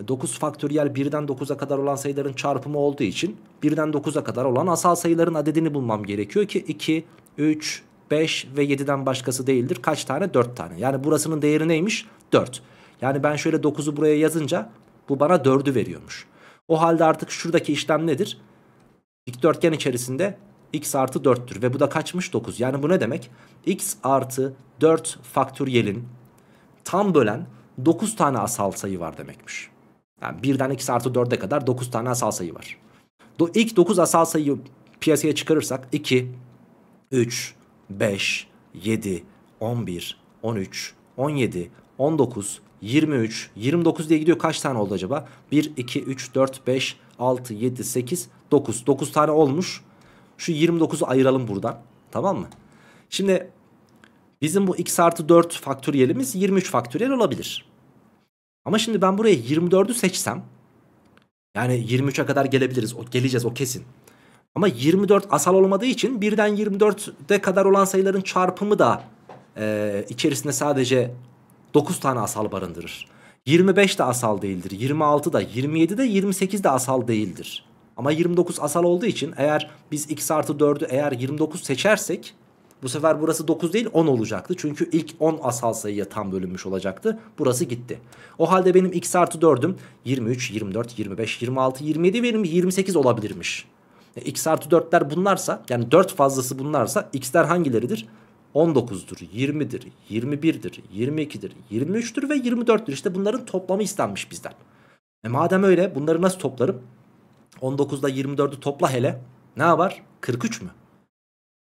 9 e, faktöriyel birden 9'a kadar olan sayıların çarpımı olduğu için birden 9'a kadar olan asal sayıların adedini bulmam gerekiyor ki 2, 3, 5 ve 7'den başkası değildir. Kaç tane? 4 tane. Yani burasının değeri neymiş? 4. Yani ben şöyle 9'u buraya yazınca bu bana 4'ü veriyormuş. O halde artık şuradaki işlem nedir? Dikdörtgen içerisinde x artı 4'tür. Ve bu da kaçmış? 9. Yani bu ne demek? x artı 4 faktöriyelin tam bölen 9 tane asal sayı var demekmiş. Yani 1'den x artı 4'e kadar 9 tane asal sayı var. İlk 9 asal sayıyı piyasaya çıkarırsak 2, 3, 5, 7, 11, 13, 17, 19, 23, 29 diye gidiyor. Kaç tane oldu acaba? 1, 2, 3, 4, 5, 6, 7, 8, 9. 9 tane olmuş. Şu 29'u ayıralım buradan. Tamam mı? Şimdi bizim bu x artı 4 faktöriyelimiz 23 faktöriyel olabilir. Ama şimdi ben buraya 24'ü seçsem yani 23'e kadar gelebiliriz. O, geleceğiz o kesin. Ama 24 asal olmadığı için birden 24'e kadar olan sayıların çarpımı da e, içerisinde sadece 9 tane asal barındırır. 25 de asal değildir. 26 da, 27 de, 28 de asal değildir. Ama 29 asal olduğu için eğer biz x artı 4'ü eğer 29 seçersek bu sefer burası 9 değil 10 olacaktı. Çünkü ilk 10 asal sayıya tam bölünmüş olacaktı. Burası gitti. O halde benim x artı 4'üm 23, 24, 25, 26, 27 ve 28 olabilirmiş. E, x artı 4'ler bunlarsa yani 4 fazlası bunlarsa x'ler hangileridir? 19'dur, 20'dir, 21'dir, 22'dir, 23'tür ve 24'tür. İşte bunların toplamı istenmiş bizden. E madem öyle bunları nasıl toplarım? 19'da 24'ü topla hele. Ne var? 43 mü?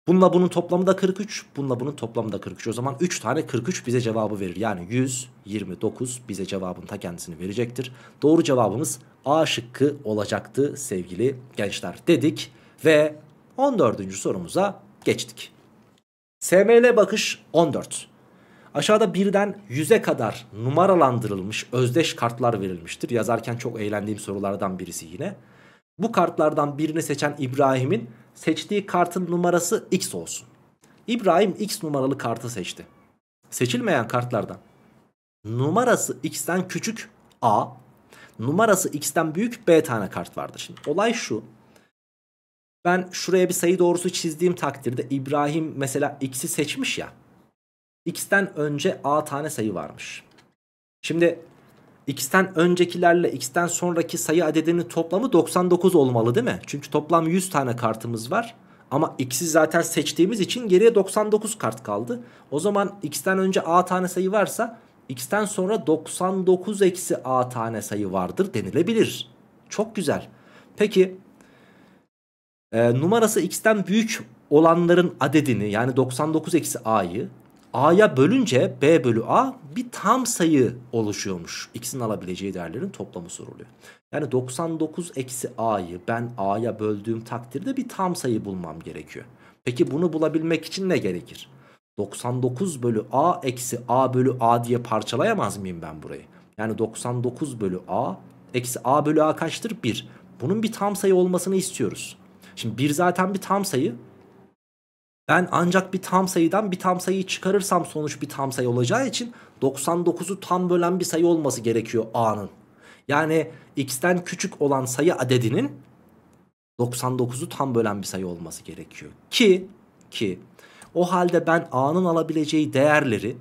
Bununla bunun toplamı da 43. Bununla bunun toplamı da 43. O zaman 3 tane 43 bize cevabı verir. Yani 129 bize cevabın ta kendisini verecektir. Doğru cevabımız A şıkkı olacaktı sevgili gençler dedik. Ve 14. sorumuza geçtik. SML bakış 14. Aşağıda 1'den 100'e kadar numaralandırılmış özdeş kartlar verilmiştir. Yazarken çok eğlendiğim sorulardan birisi yine. Bu kartlardan birini seçen İbrahim'in seçtiği kartın numarası X olsun. İbrahim X numaralı kartı seçti. Seçilmeyen kartlardan numarası X'ten küçük A, numarası X'ten büyük B tane kart vardı. Şimdi olay şu. Ben şuraya bir sayı doğrusu çizdiğim takdirde İbrahim mesela X'i seçmiş ya. X'ten önce A tane sayı varmış. Şimdi x'ten öncekilerle x'ten sonraki sayı adedinin toplamı 99 olmalı değil mi? Çünkü toplam 100 tane kartımız var. Ama x'i zaten seçtiğimiz için geriye 99 kart kaldı. O zaman x'ten önce a tane sayı varsa x'ten sonra 99 eksi a tane sayı vardır denilebilir. Çok güzel. Peki e, numarası x'ten büyük olanların adedini yani 99 eksi a'yı A'ya bölünce B bölü A bir tam sayı oluşuyormuş. İkisinin alabileceği değerlerin toplamı soruluyor. Yani 99 eksi A'yı ben A'ya böldüğüm takdirde bir tam sayı bulmam gerekiyor. Peki bunu bulabilmek için ne gerekir? 99 bölü A eksi A bölü A diye parçalayamaz mıyım ben burayı? Yani 99 bölü A eksi A bölü A kaçtır? 1. Bunun bir tam sayı olmasını istiyoruz. Şimdi 1 zaten bir tam sayı. Ben ancak bir tam sayıdan bir tam sayıyı çıkarırsam sonuç bir tam sayı olacağı için 99'u tam bölen bir sayı olması gerekiyor A'nın. Yani x'ten küçük olan sayı adedinin 99'u tam bölen bir sayı olması gerekiyor. Ki ki o halde ben A'nın alabileceği değerleri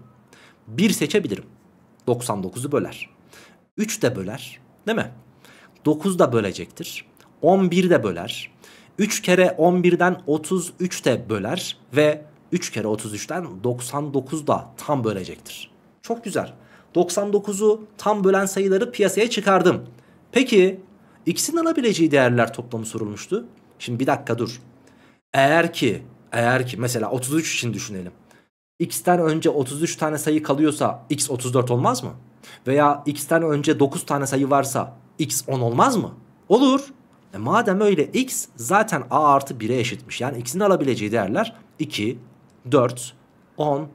1 seçebilirim. 99'u böler. 3 de böler değil mi? 9 da bölecektir. 11 de böler. 3 kere 11'den 33 de böler ve 3 kere 33'ten 99 da tam bölecektir. Çok güzel. 99'u tam bölen sayıları piyasaya çıkardım. Peki ikisinin alabileceği değerler toplamı sorulmuştu. Şimdi bir dakika dur. Eğer ki eğer ki mesela 33 için düşünelim. X'ten önce 33 tane sayı kalıyorsa X 34 olmaz mı? Veya X'ten önce 9 tane sayı varsa X 10 olmaz mı? Olur. E madem öyle x zaten a artı 1'e eşitmiş. Yani x'in alabileceği değerler 2, 4, 10,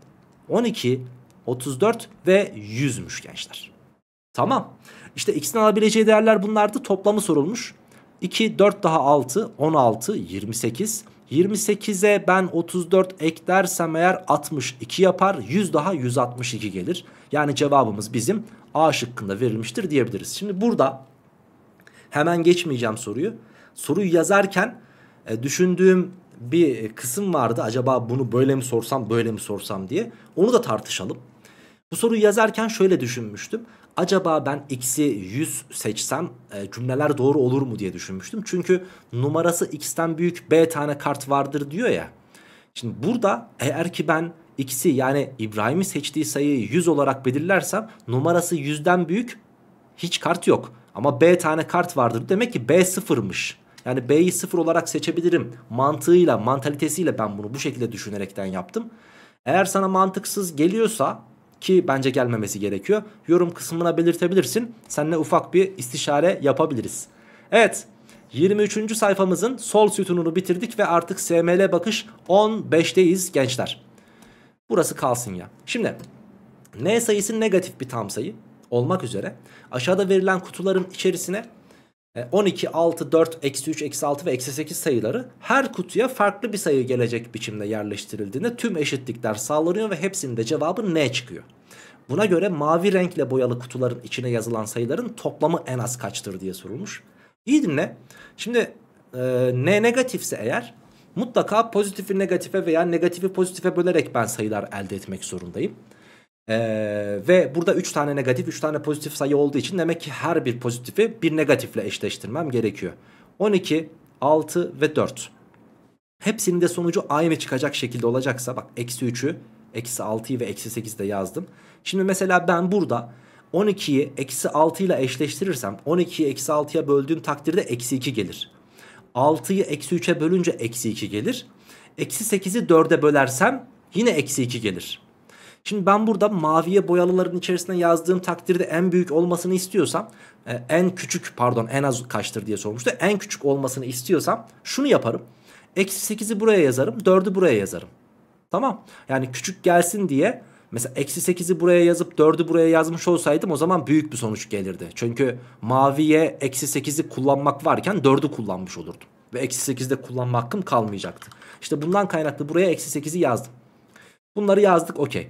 12, 34 ve 100'müş gençler. Tamam. İşte x'in alabileceği değerler bunlardı. Toplamı sorulmuş. 2, 4 daha 6, 16, 28. 28'e ben 34 eklersem eğer 62 yapar. 100 daha 162 gelir. Yani cevabımız bizim A şıkkında verilmiştir diyebiliriz. Şimdi burada Hemen geçmeyeceğim soruyu. Soruyu yazarken e, düşündüğüm bir kısım vardı. Acaba bunu böyle mi sorsam böyle mi sorsam diye. Onu da tartışalım. Bu soruyu yazarken şöyle düşünmüştüm. Acaba ben x'i 100 seçsem e, cümleler doğru olur mu diye düşünmüştüm. Çünkü numarası x'ten büyük b tane kart vardır diyor ya. Şimdi burada eğer ki ben x'i yani İbrahim'i seçtiği sayıyı 100 olarak belirlersem numarası 100'den büyük hiç kart yok. Ama B tane kart vardır. Demek ki B sıfırmış. Yani B'yi sıfır olarak seçebilirim. Mantığıyla, mantalitesiyle ben bunu bu şekilde düşünerekten yaptım. Eğer sana mantıksız geliyorsa ki bence gelmemesi gerekiyor. Yorum kısmına belirtebilirsin. Seninle ufak bir istişare yapabiliriz. Evet 23. sayfamızın sol sütununu bitirdik ve artık SML bakış 15'teyiz gençler. Burası kalsın ya. Şimdi n sayısı negatif bir tam sayı olmak üzere aşağıda verilen kutuların içerisine 12, 6, 4, eksi 3, eksi 6 ve eksi 8 sayıları her kutuya farklı bir sayı gelecek biçimde yerleştirildiğinde tüm eşitlikler sağlanıyor ve hepsinde cevabı N çıkıyor. Buna göre mavi renkle boyalı kutuların içine yazılan sayıların toplamı en az kaçtır diye sorulmuş. İyi dinle. Şimdi e, N negatifse eğer mutlaka pozitifi negatife veya negatifi pozitife bölerek ben sayılar elde etmek zorundayım. Ee, ve burada 3 tane negatif 3 tane pozitif sayı olduğu için demek ki her bir pozitifi bir negatifle eşleştirmem gerekiyor. 12, 6 ve 4. Hepsinin de sonucu aynı çıkacak şekilde olacaksa bak eksi 3'ü, eksi 6'yı ve eksi 8'i de yazdım. Şimdi mesela ben burada 12'yi eksi 6 ile eşleştirirsem 12'yi eksi 6'ya böldüğüm takdirde eksi 2 gelir. 6'yı eksi 3'e bölünce eksi 2 gelir. Eksi 8'i 4'e bölersem yine eksi 2 gelir. Şimdi ben burada maviye boyalıların içerisine yazdığım takdirde en büyük olmasını istiyorsam e, en küçük pardon en az kaçtır diye sormuştu. En küçük olmasını istiyorsam şunu yaparım. Eksi 8'i buraya yazarım 4'ü buraya yazarım. Tamam yani küçük gelsin diye mesela eksi 8'i buraya yazıp 4'ü buraya yazmış olsaydım o zaman büyük bir sonuç gelirdi. Çünkü maviye eksi 8'i kullanmak varken 4'ü kullanmış olurdum. Ve eksi 8'de kullanma hakkım kalmayacaktı. İşte bundan kaynaklı buraya eksi 8'i yazdım. Bunları yazdık okey.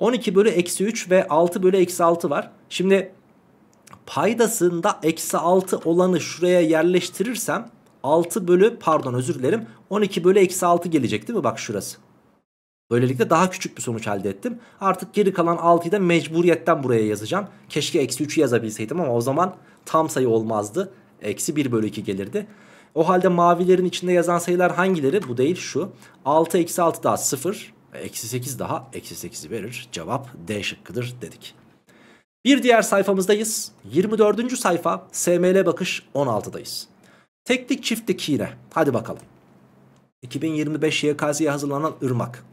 12 bölü eksi 3 ve 6 bölü eksi 6 var. Şimdi paydasında eksi 6 olanı şuraya yerleştirirsem 6 bölü pardon özür dilerim 12 bölü eksi 6 gelecek değil mi bak şurası. Böylelikle daha küçük bir sonuç elde ettim. Artık geri kalan 6'yı da mecburiyetten buraya yazacağım. Keşke eksi 3'ü yazabilseydim ama o zaman tam sayı olmazdı. Eksi 1 bölü 2 gelirdi. O halde mavilerin içinde yazan sayılar hangileri? Bu değil şu. 6 eksi 6 daha 0. Eksi 8 daha eksi 8'i verir. Cevap D şıkkıdır dedik. Bir diğer sayfamızdayız. 24. sayfa SML bakış 16'dayız. Teklik çiftlik yine. Hadi bakalım. 2025 YKS'ye hazırlanan Irmak.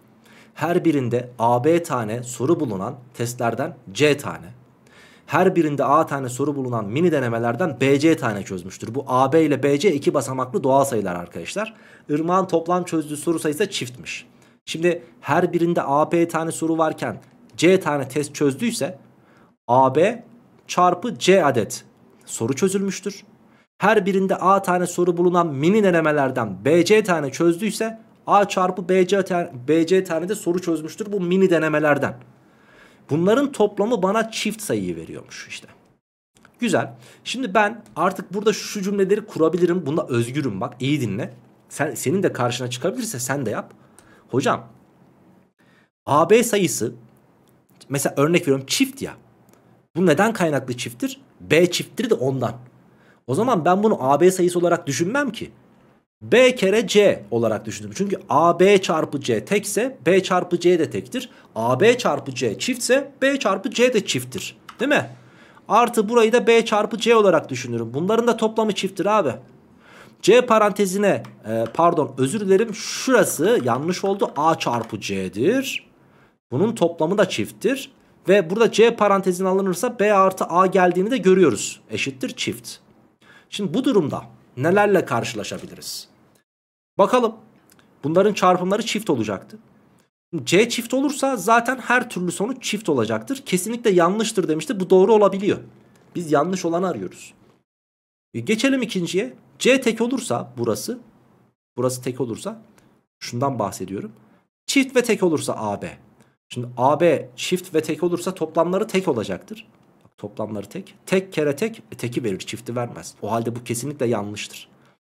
Her birinde AB tane soru bulunan testlerden C tane. Her birinde A tane soru bulunan mini denemelerden BC tane çözmüştür. Bu AB ile BC iki basamaklı doğal sayılar arkadaşlar. Irmak'ın toplam çözdüğü soru sayısı çiftmiş. Şimdi her birinde AB tane soru varken C tane test çözdüyse AB çarpı C adet soru çözülmüştür. Her birinde A tane soru bulunan mini denemelerden BC tane çözdüyse A çarpı BC tane, BC tane de soru çözmüştür bu mini denemelerden. Bunların toplamı bana çift sayıyı veriyormuş işte. Güzel. Şimdi ben artık burada şu cümleleri kurabilirim. Bunda özgürüm bak iyi dinle. Sen, senin de karşına çıkabilirse sen de yap. Hocam AB sayısı mesela örnek veriyorum çift ya. Bu neden kaynaklı çifttir? B çifttir de ondan. O zaman ben bunu AB sayısı olarak düşünmem ki. B kere C olarak düşündüm. Çünkü AB çarpı C tekse B çarpı C de tektir. AB çarpı C çiftse B çarpı C de çifttir. Değil mi? Artı burayı da B çarpı C olarak düşünürüm. Bunların da toplamı çifttir abi. C parantezine e, pardon özür dilerim şurası yanlış oldu. A çarpı C'dir. Bunun toplamı da çifttir. Ve burada C parantezine alınırsa B artı A geldiğini de görüyoruz. Eşittir çift. Şimdi bu durumda nelerle karşılaşabiliriz? Bakalım bunların çarpımları çift olacaktı. C çift olursa zaten her türlü sonuç çift olacaktır. Kesinlikle yanlıştır demişti. Bu doğru olabiliyor. Biz yanlış olanı arıyoruz. E geçelim ikinciye. C tek olursa burası. Burası tek olursa. Şundan bahsediyorum. Çift ve tek olursa AB. Şimdi AB çift ve tek olursa toplamları tek olacaktır. toplamları tek. Tek kere tek e, teki verir çifti vermez. O halde bu kesinlikle yanlıştır.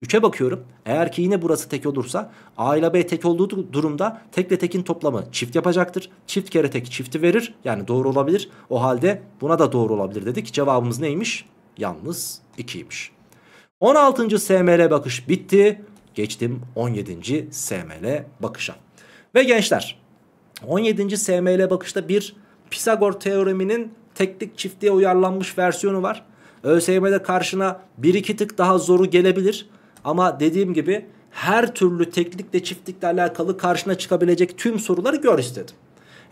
3'e bakıyorum. Eğer ki yine burası tek olursa A ile B tek olduğu durumda tekle tekin toplamı çift yapacaktır. Çift kere tek çifti verir. Yani doğru olabilir. O halde buna da doğru olabilir dedik. Cevabımız neymiş? Yalnız 2'ymiş. 16. SML bakış bitti. Geçtim 17. SML bakışa. Ve gençler 17. SML bakışta bir Pisagor teoreminin teknik çiftliğe uyarlanmış versiyonu var. ÖSYM'de karşına bir iki tık daha zoru gelebilir. Ama dediğim gibi her türlü teklikle çiftlikle alakalı karşına çıkabilecek tüm soruları gör istedim.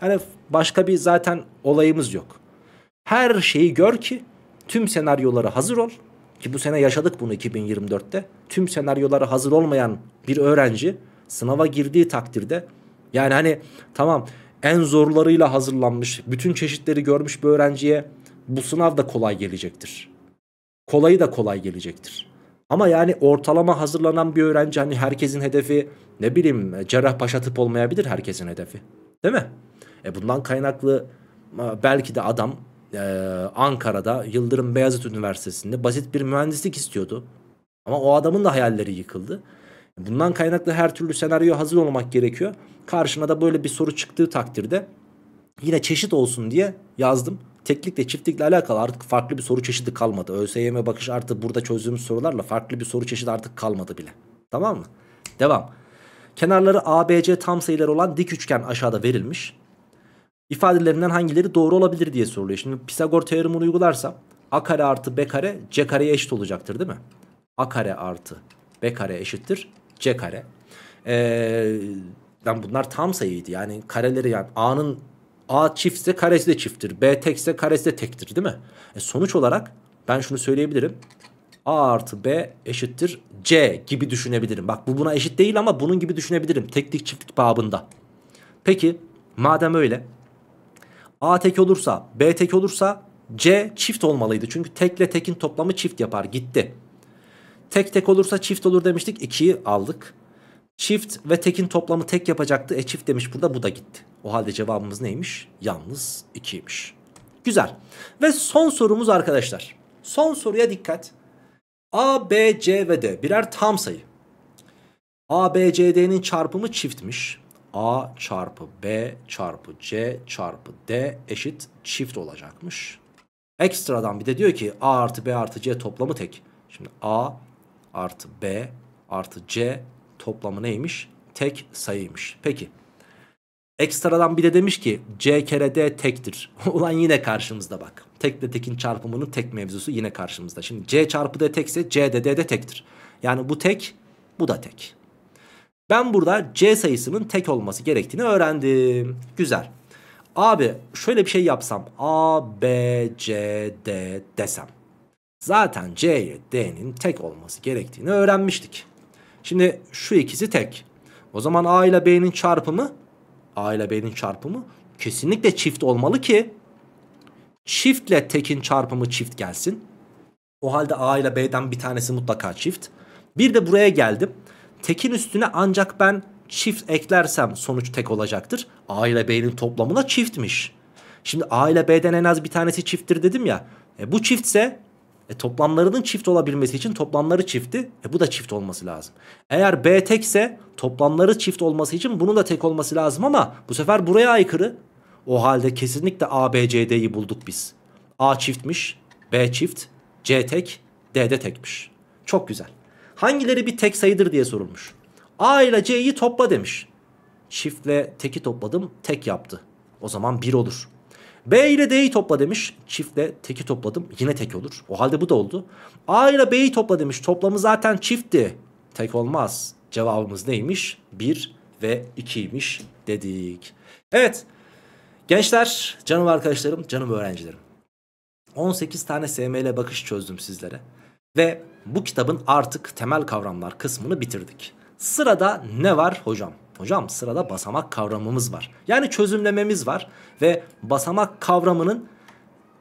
Yani başka bir zaten olayımız yok. Her şeyi gör ki tüm senaryolara hazır ol ki bu sene yaşadık bunu 2024'te. Tüm senaryolara hazır olmayan bir öğrenci sınava girdiği takdirde yani hani tamam en zorlarıyla hazırlanmış, bütün çeşitleri görmüş bir öğrenciye bu sınav da kolay gelecektir. Kolayı da kolay gelecektir. Ama yani ortalama hazırlanan bir öğrenci hani herkesin hedefi ne bileyim Cerrahpaşa tıp olmayabilir herkesin hedefi. Değil mi? E bundan kaynaklı belki de adam e, Ankara'da Yıldırım Beyazıt Üniversitesi'nde basit bir mühendislik istiyordu. Ama o adamın da hayalleri yıkıldı. Bundan kaynaklı her türlü senaryo hazır olmak gerekiyor. Karşına da böyle bir soru çıktığı takdirde yine çeşit olsun diye yazdım. Teknikle çiftlikle alakalı artık farklı bir soru çeşidi kalmadı. ÖSYM bakış artık burada çözdüğümüz sorularla farklı bir soru çeşidi artık kalmadı bile. Tamam mı? Devam. Kenarları ABC tam sayılar olan dik üçgen aşağıda verilmiş ifadelerinden hangileri doğru olabilir diye soruluyor. Şimdi Pisagor teoremini uygularsam a kare artı b kare c kareye eşit olacaktır değil mi? a kare artı b kare eşittir c kare. Ee, bunlar tam sayıydı. Yani kareleri yani a'nın a çiftse karesi de çifttir. b tekse karesi de tektir değil mi? E sonuç olarak ben şunu söyleyebilirim. A artı B eşittir C gibi düşünebilirim. Bak bu buna eşit değil ama bunun gibi düşünebilirim. Teklik çiftlik babında. Peki madem öyle A tek olursa B tek olursa C çift olmalıydı. Çünkü tekle tekin toplamı çift yapar gitti. Tek tek olursa çift olur demiştik 2'yi aldık. Çift ve tekin toplamı tek yapacaktı. E çift demiş burada bu da gitti. O halde cevabımız neymiş? Yalnız 2'ymiş. Güzel. Ve son sorumuz arkadaşlar. Son soruya dikkat. A, B, C ve D birer tam sayı. A, B, C, D'nin çarpımı çiftmiş. A çarpı B çarpı C çarpı D eşit çift olacakmış. Ekstradan bir de diyor ki A artı B artı C toplamı tek. Şimdi A artı B artı C toplamı neymiş? Tek sayıymış. Peki. Ekstradan bir de demiş ki C kere D tektir. Ulan yine karşımızda bak. Tekle tekin çarpımının tek mevzusu yine karşımızda. Şimdi C çarpı D tekse C de D de tektir. Yani bu tek bu da tek. Ben burada C sayısının tek olması gerektiğini öğrendim. Güzel. Abi şöyle bir şey yapsam. A, B, C, D desem. Zaten C'ye D'nin tek olması gerektiğini öğrenmiştik. Şimdi şu ikisi tek. O zaman A ile B'nin çarpımı A ile B'nin çarpımı kesinlikle çift olmalı ki çiftle tekin çarpımı çift gelsin. O halde A ile B'den bir tanesi mutlaka çift. Bir de buraya geldim. Tekin üstüne ancak ben çift eklersem sonuç tek olacaktır. A ile B'nin toplamına çiftmiş. Şimdi A ile B'den en az bir tanesi çifttir dedim ya. E bu çiftse e toplamlarının çift olabilmesi için toplamları çifti. E bu da çift olması lazım. Eğer B tekse toplamları çift olması için bunun da tek olması lazım ama bu sefer buraya aykırı. O halde kesinlikle A, B, C, D'yi bulduk biz. A çiftmiş, B çift, C tek, D de tekmiş. Çok güzel. Hangileri bir tek sayıdır diye sorulmuş. A ile C'yi topla demiş. Çiftle teki topladım tek yaptı. O zaman 1 olur. B ile D'yi topla demiş. Çiftle teki topladım yine tek olur. O halde bu da oldu. A ile B'yi topla demiş. Toplamı zaten çiftti. Tek olmaz. Cevabımız neymiş? 1 ve 2'ymiş dedik. Evet. Gençler, canım arkadaşlarım, canım öğrencilerim. 18 tane SML bakış çözdüm sizlere. Ve bu kitabın artık temel kavramlar kısmını bitirdik. Sırada ne var hocam? Hocam sırada basamak kavramımız var. Yani çözümlememiz var ve basamak kavramının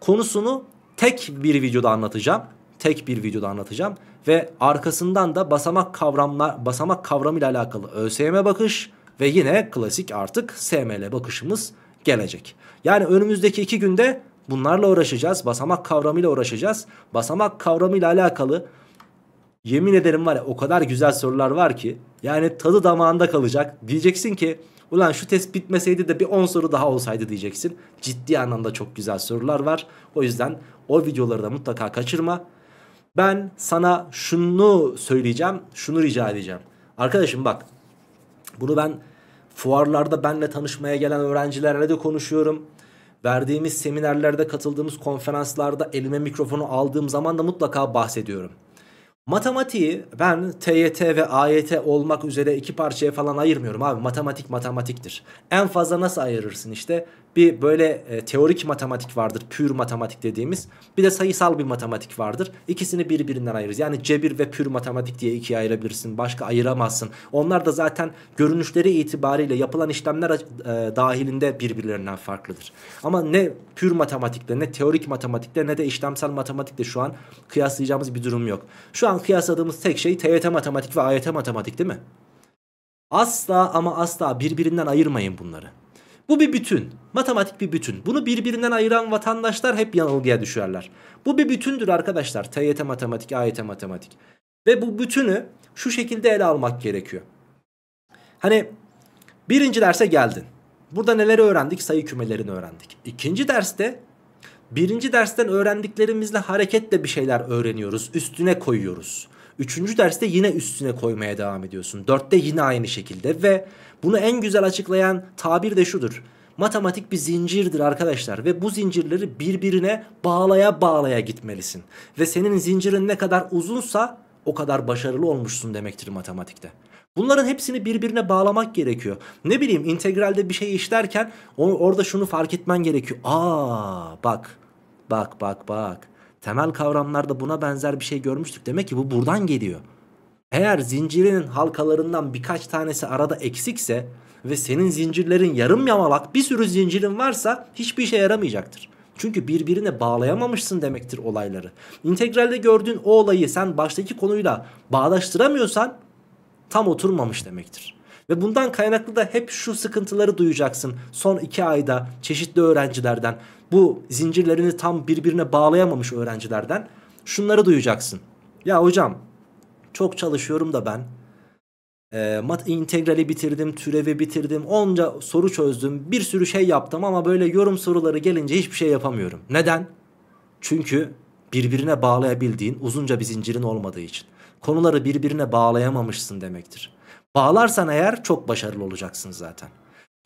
konusunu tek bir videoda anlatacağım. Tek bir videoda anlatacağım ve arkasından da basamak kavramlar, basamak kavramıyla alakalı ÖSYM bakış ve yine klasik artık SML bakışımız gelecek. Yani önümüzdeki iki günde Bunlarla uğraşacağız. Basamak kavramıyla uğraşacağız. Basamak kavramıyla alakalı yemin ederim var ya o kadar güzel sorular var ki. Yani tadı damağında kalacak. Diyeceksin ki ulan şu test bitmeseydi de bir 10 soru daha olsaydı diyeceksin. Ciddi anlamda çok güzel sorular var. O yüzden o videoları da mutlaka kaçırma. Ben sana şunu söyleyeceğim. Şunu rica edeceğim. Arkadaşım bak bunu ben fuarlarda benle tanışmaya gelen öğrencilerle de konuşuyorum verdiğimiz seminerlerde katıldığımız konferanslarda elime mikrofonu aldığım zaman da mutlaka bahsediyorum. Matematiği ben TYT ve AYT olmak üzere iki parçaya falan ayırmıyorum abi. Matematik matematiktir. En fazla nasıl ayırırsın işte? Bir böyle e, teorik matematik vardır. Pür matematik dediğimiz. Bir de sayısal bir matematik vardır. İkisini birbirinden ayırırız. Yani cebir ve pür matematik diye ikiye ayırabilirsin. Başka ayıramazsın. Onlar da zaten görünüşleri itibariyle yapılan işlemler e, dahilinde birbirlerinden farklıdır. Ama ne pür matematikte ne teorik matematikte ne de işlemsel matematikte şu an kıyaslayacağımız bir durum yok. Şu an kıyasladığımız tek şey TYT matematik ve AYT matematik değil mi? Asla ama asla birbirinden ayırmayın bunları. Bu bir bütün. Matematik bir bütün. Bunu birbirinden ayıran vatandaşlar hep yanılgıya düşerler. Bu bir bütündür arkadaşlar. TYT matematik, AYT matematik. Ve bu bütünü şu şekilde ele almak gerekiyor. Hani birinci derse geldin. Burada neleri öğrendik? Sayı kümelerini öğrendik. İkinci derste birinci dersten öğrendiklerimizle hareketle bir şeyler öğreniyoruz. Üstüne koyuyoruz. Üçüncü derste yine üstüne koymaya devam ediyorsun. Dörtte yine aynı şekilde ve bunu en güzel açıklayan tabir de şudur. Matematik bir zincirdir arkadaşlar ve bu zincirleri birbirine bağlaya bağlaya gitmelisin. Ve senin zincirin ne kadar uzunsa o kadar başarılı olmuşsun demektir matematikte. Bunların hepsini birbirine bağlamak gerekiyor. Ne bileyim integralde bir şey işlerken orada şunu fark etmen gerekiyor. Aa bak bak bak bak temel kavramlarda buna benzer bir şey görmüştük. Demek ki bu buradan geliyor. Eğer zincirinin halkalarından birkaç tanesi arada eksikse ve senin zincirlerin yarım yamalak bir sürü zincirin varsa hiçbir işe yaramayacaktır. Çünkü birbirine bağlayamamışsın demektir olayları. İntegralde gördüğün o olayı sen baştaki konuyla bağdaştıramıyorsan tam oturmamış demektir. Ve bundan kaynaklı da hep şu sıkıntıları duyacaksın son iki ayda çeşitli öğrencilerden. Bu zincirlerini tam birbirine bağlayamamış öğrencilerden şunları duyacaksın. Ya hocam çok çalışıyorum da ben. E, mat integrali bitirdim, türevi bitirdim, onca soru çözdüm, bir sürü şey yaptım ama böyle yorum soruları gelince hiçbir şey yapamıyorum. Neden? Çünkü birbirine bağlayabildiğin uzunca bir zincirin olmadığı için. Konuları birbirine bağlayamamışsın demektir. Bağlarsan eğer çok başarılı olacaksın zaten.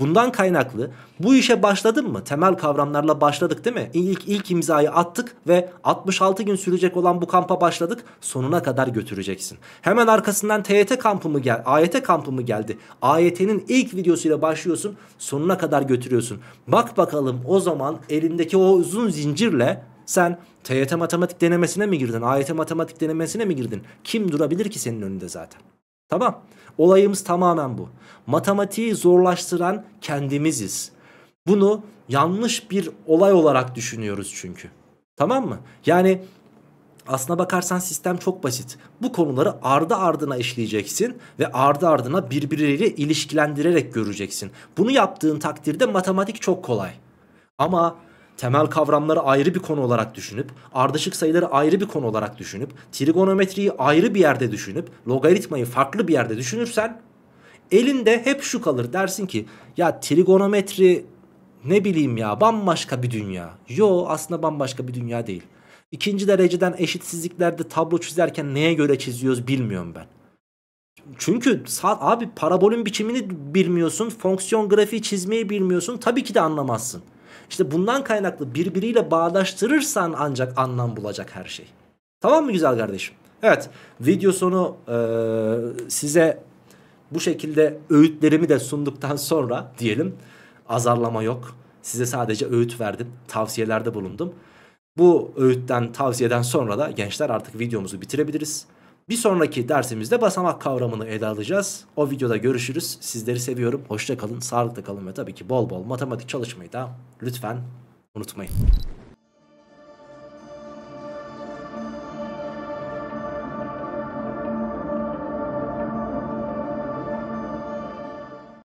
Bundan kaynaklı bu işe başladın mı? Temel kavramlarla başladık değil mi? İlk, ilk imzayı attık ve 66 gün sürecek olan bu kampa başladık. Sonuna kadar götüreceksin. Hemen arkasından TYT kampı mı gel, AYT kampı mı geldi? AYT'nin ilk videosuyla başlıyorsun. Sonuna kadar götürüyorsun. Bak bakalım o zaman elindeki o uzun zincirle sen TYT matematik denemesine mi girdin? AYT matematik denemesine mi girdin? Kim durabilir ki senin önünde zaten? Tamam. Olayımız tamamen bu. Matematiği zorlaştıran kendimiziz. Bunu yanlış bir olay olarak düşünüyoruz çünkü. Tamam mı? Yani aslına bakarsan sistem çok basit. Bu konuları ardı ardına işleyeceksin ve ardı ardına birbirleriyle ilişkilendirerek göreceksin. Bunu yaptığın takdirde matematik çok kolay. Ama temel kavramları ayrı bir konu olarak düşünüp, ardışık sayıları ayrı bir konu olarak düşünüp, trigonometriyi ayrı bir yerde düşünüp, logaritmayı farklı bir yerde düşünürsen elinde hep şu kalır dersin ki ya trigonometri ne bileyim ya bambaşka bir dünya. Yo aslında bambaşka bir dünya değil. İkinci dereceden eşitsizliklerde tablo çizerken neye göre çiziyoruz bilmiyorum ben. Çünkü abi parabolün biçimini bilmiyorsun, fonksiyon grafiği çizmeyi bilmiyorsun tabii ki de anlamazsın. İşte bundan kaynaklı birbiriyle bağdaştırırsan ancak anlam bulacak her şey. Tamam mı güzel kardeşim? Evet video sonu e, size bu şekilde öğütlerimi de sunduktan sonra diyelim azarlama yok. Size sadece öğüt verdim. Tavsiyelerde bulundum. Bu öğütten tavsiyeden sonra da gençler artık videomuzu bitirebiliriz. Bir sonraki dersimizde basamak kavramını ele alacağız. O videoda görüşürüz. Sizleri seviyorum. Hoşçakalın. kalın, sağlıkla kalın ve tabii ki bol bol matematik çalışmayı da lütfen unutmayın.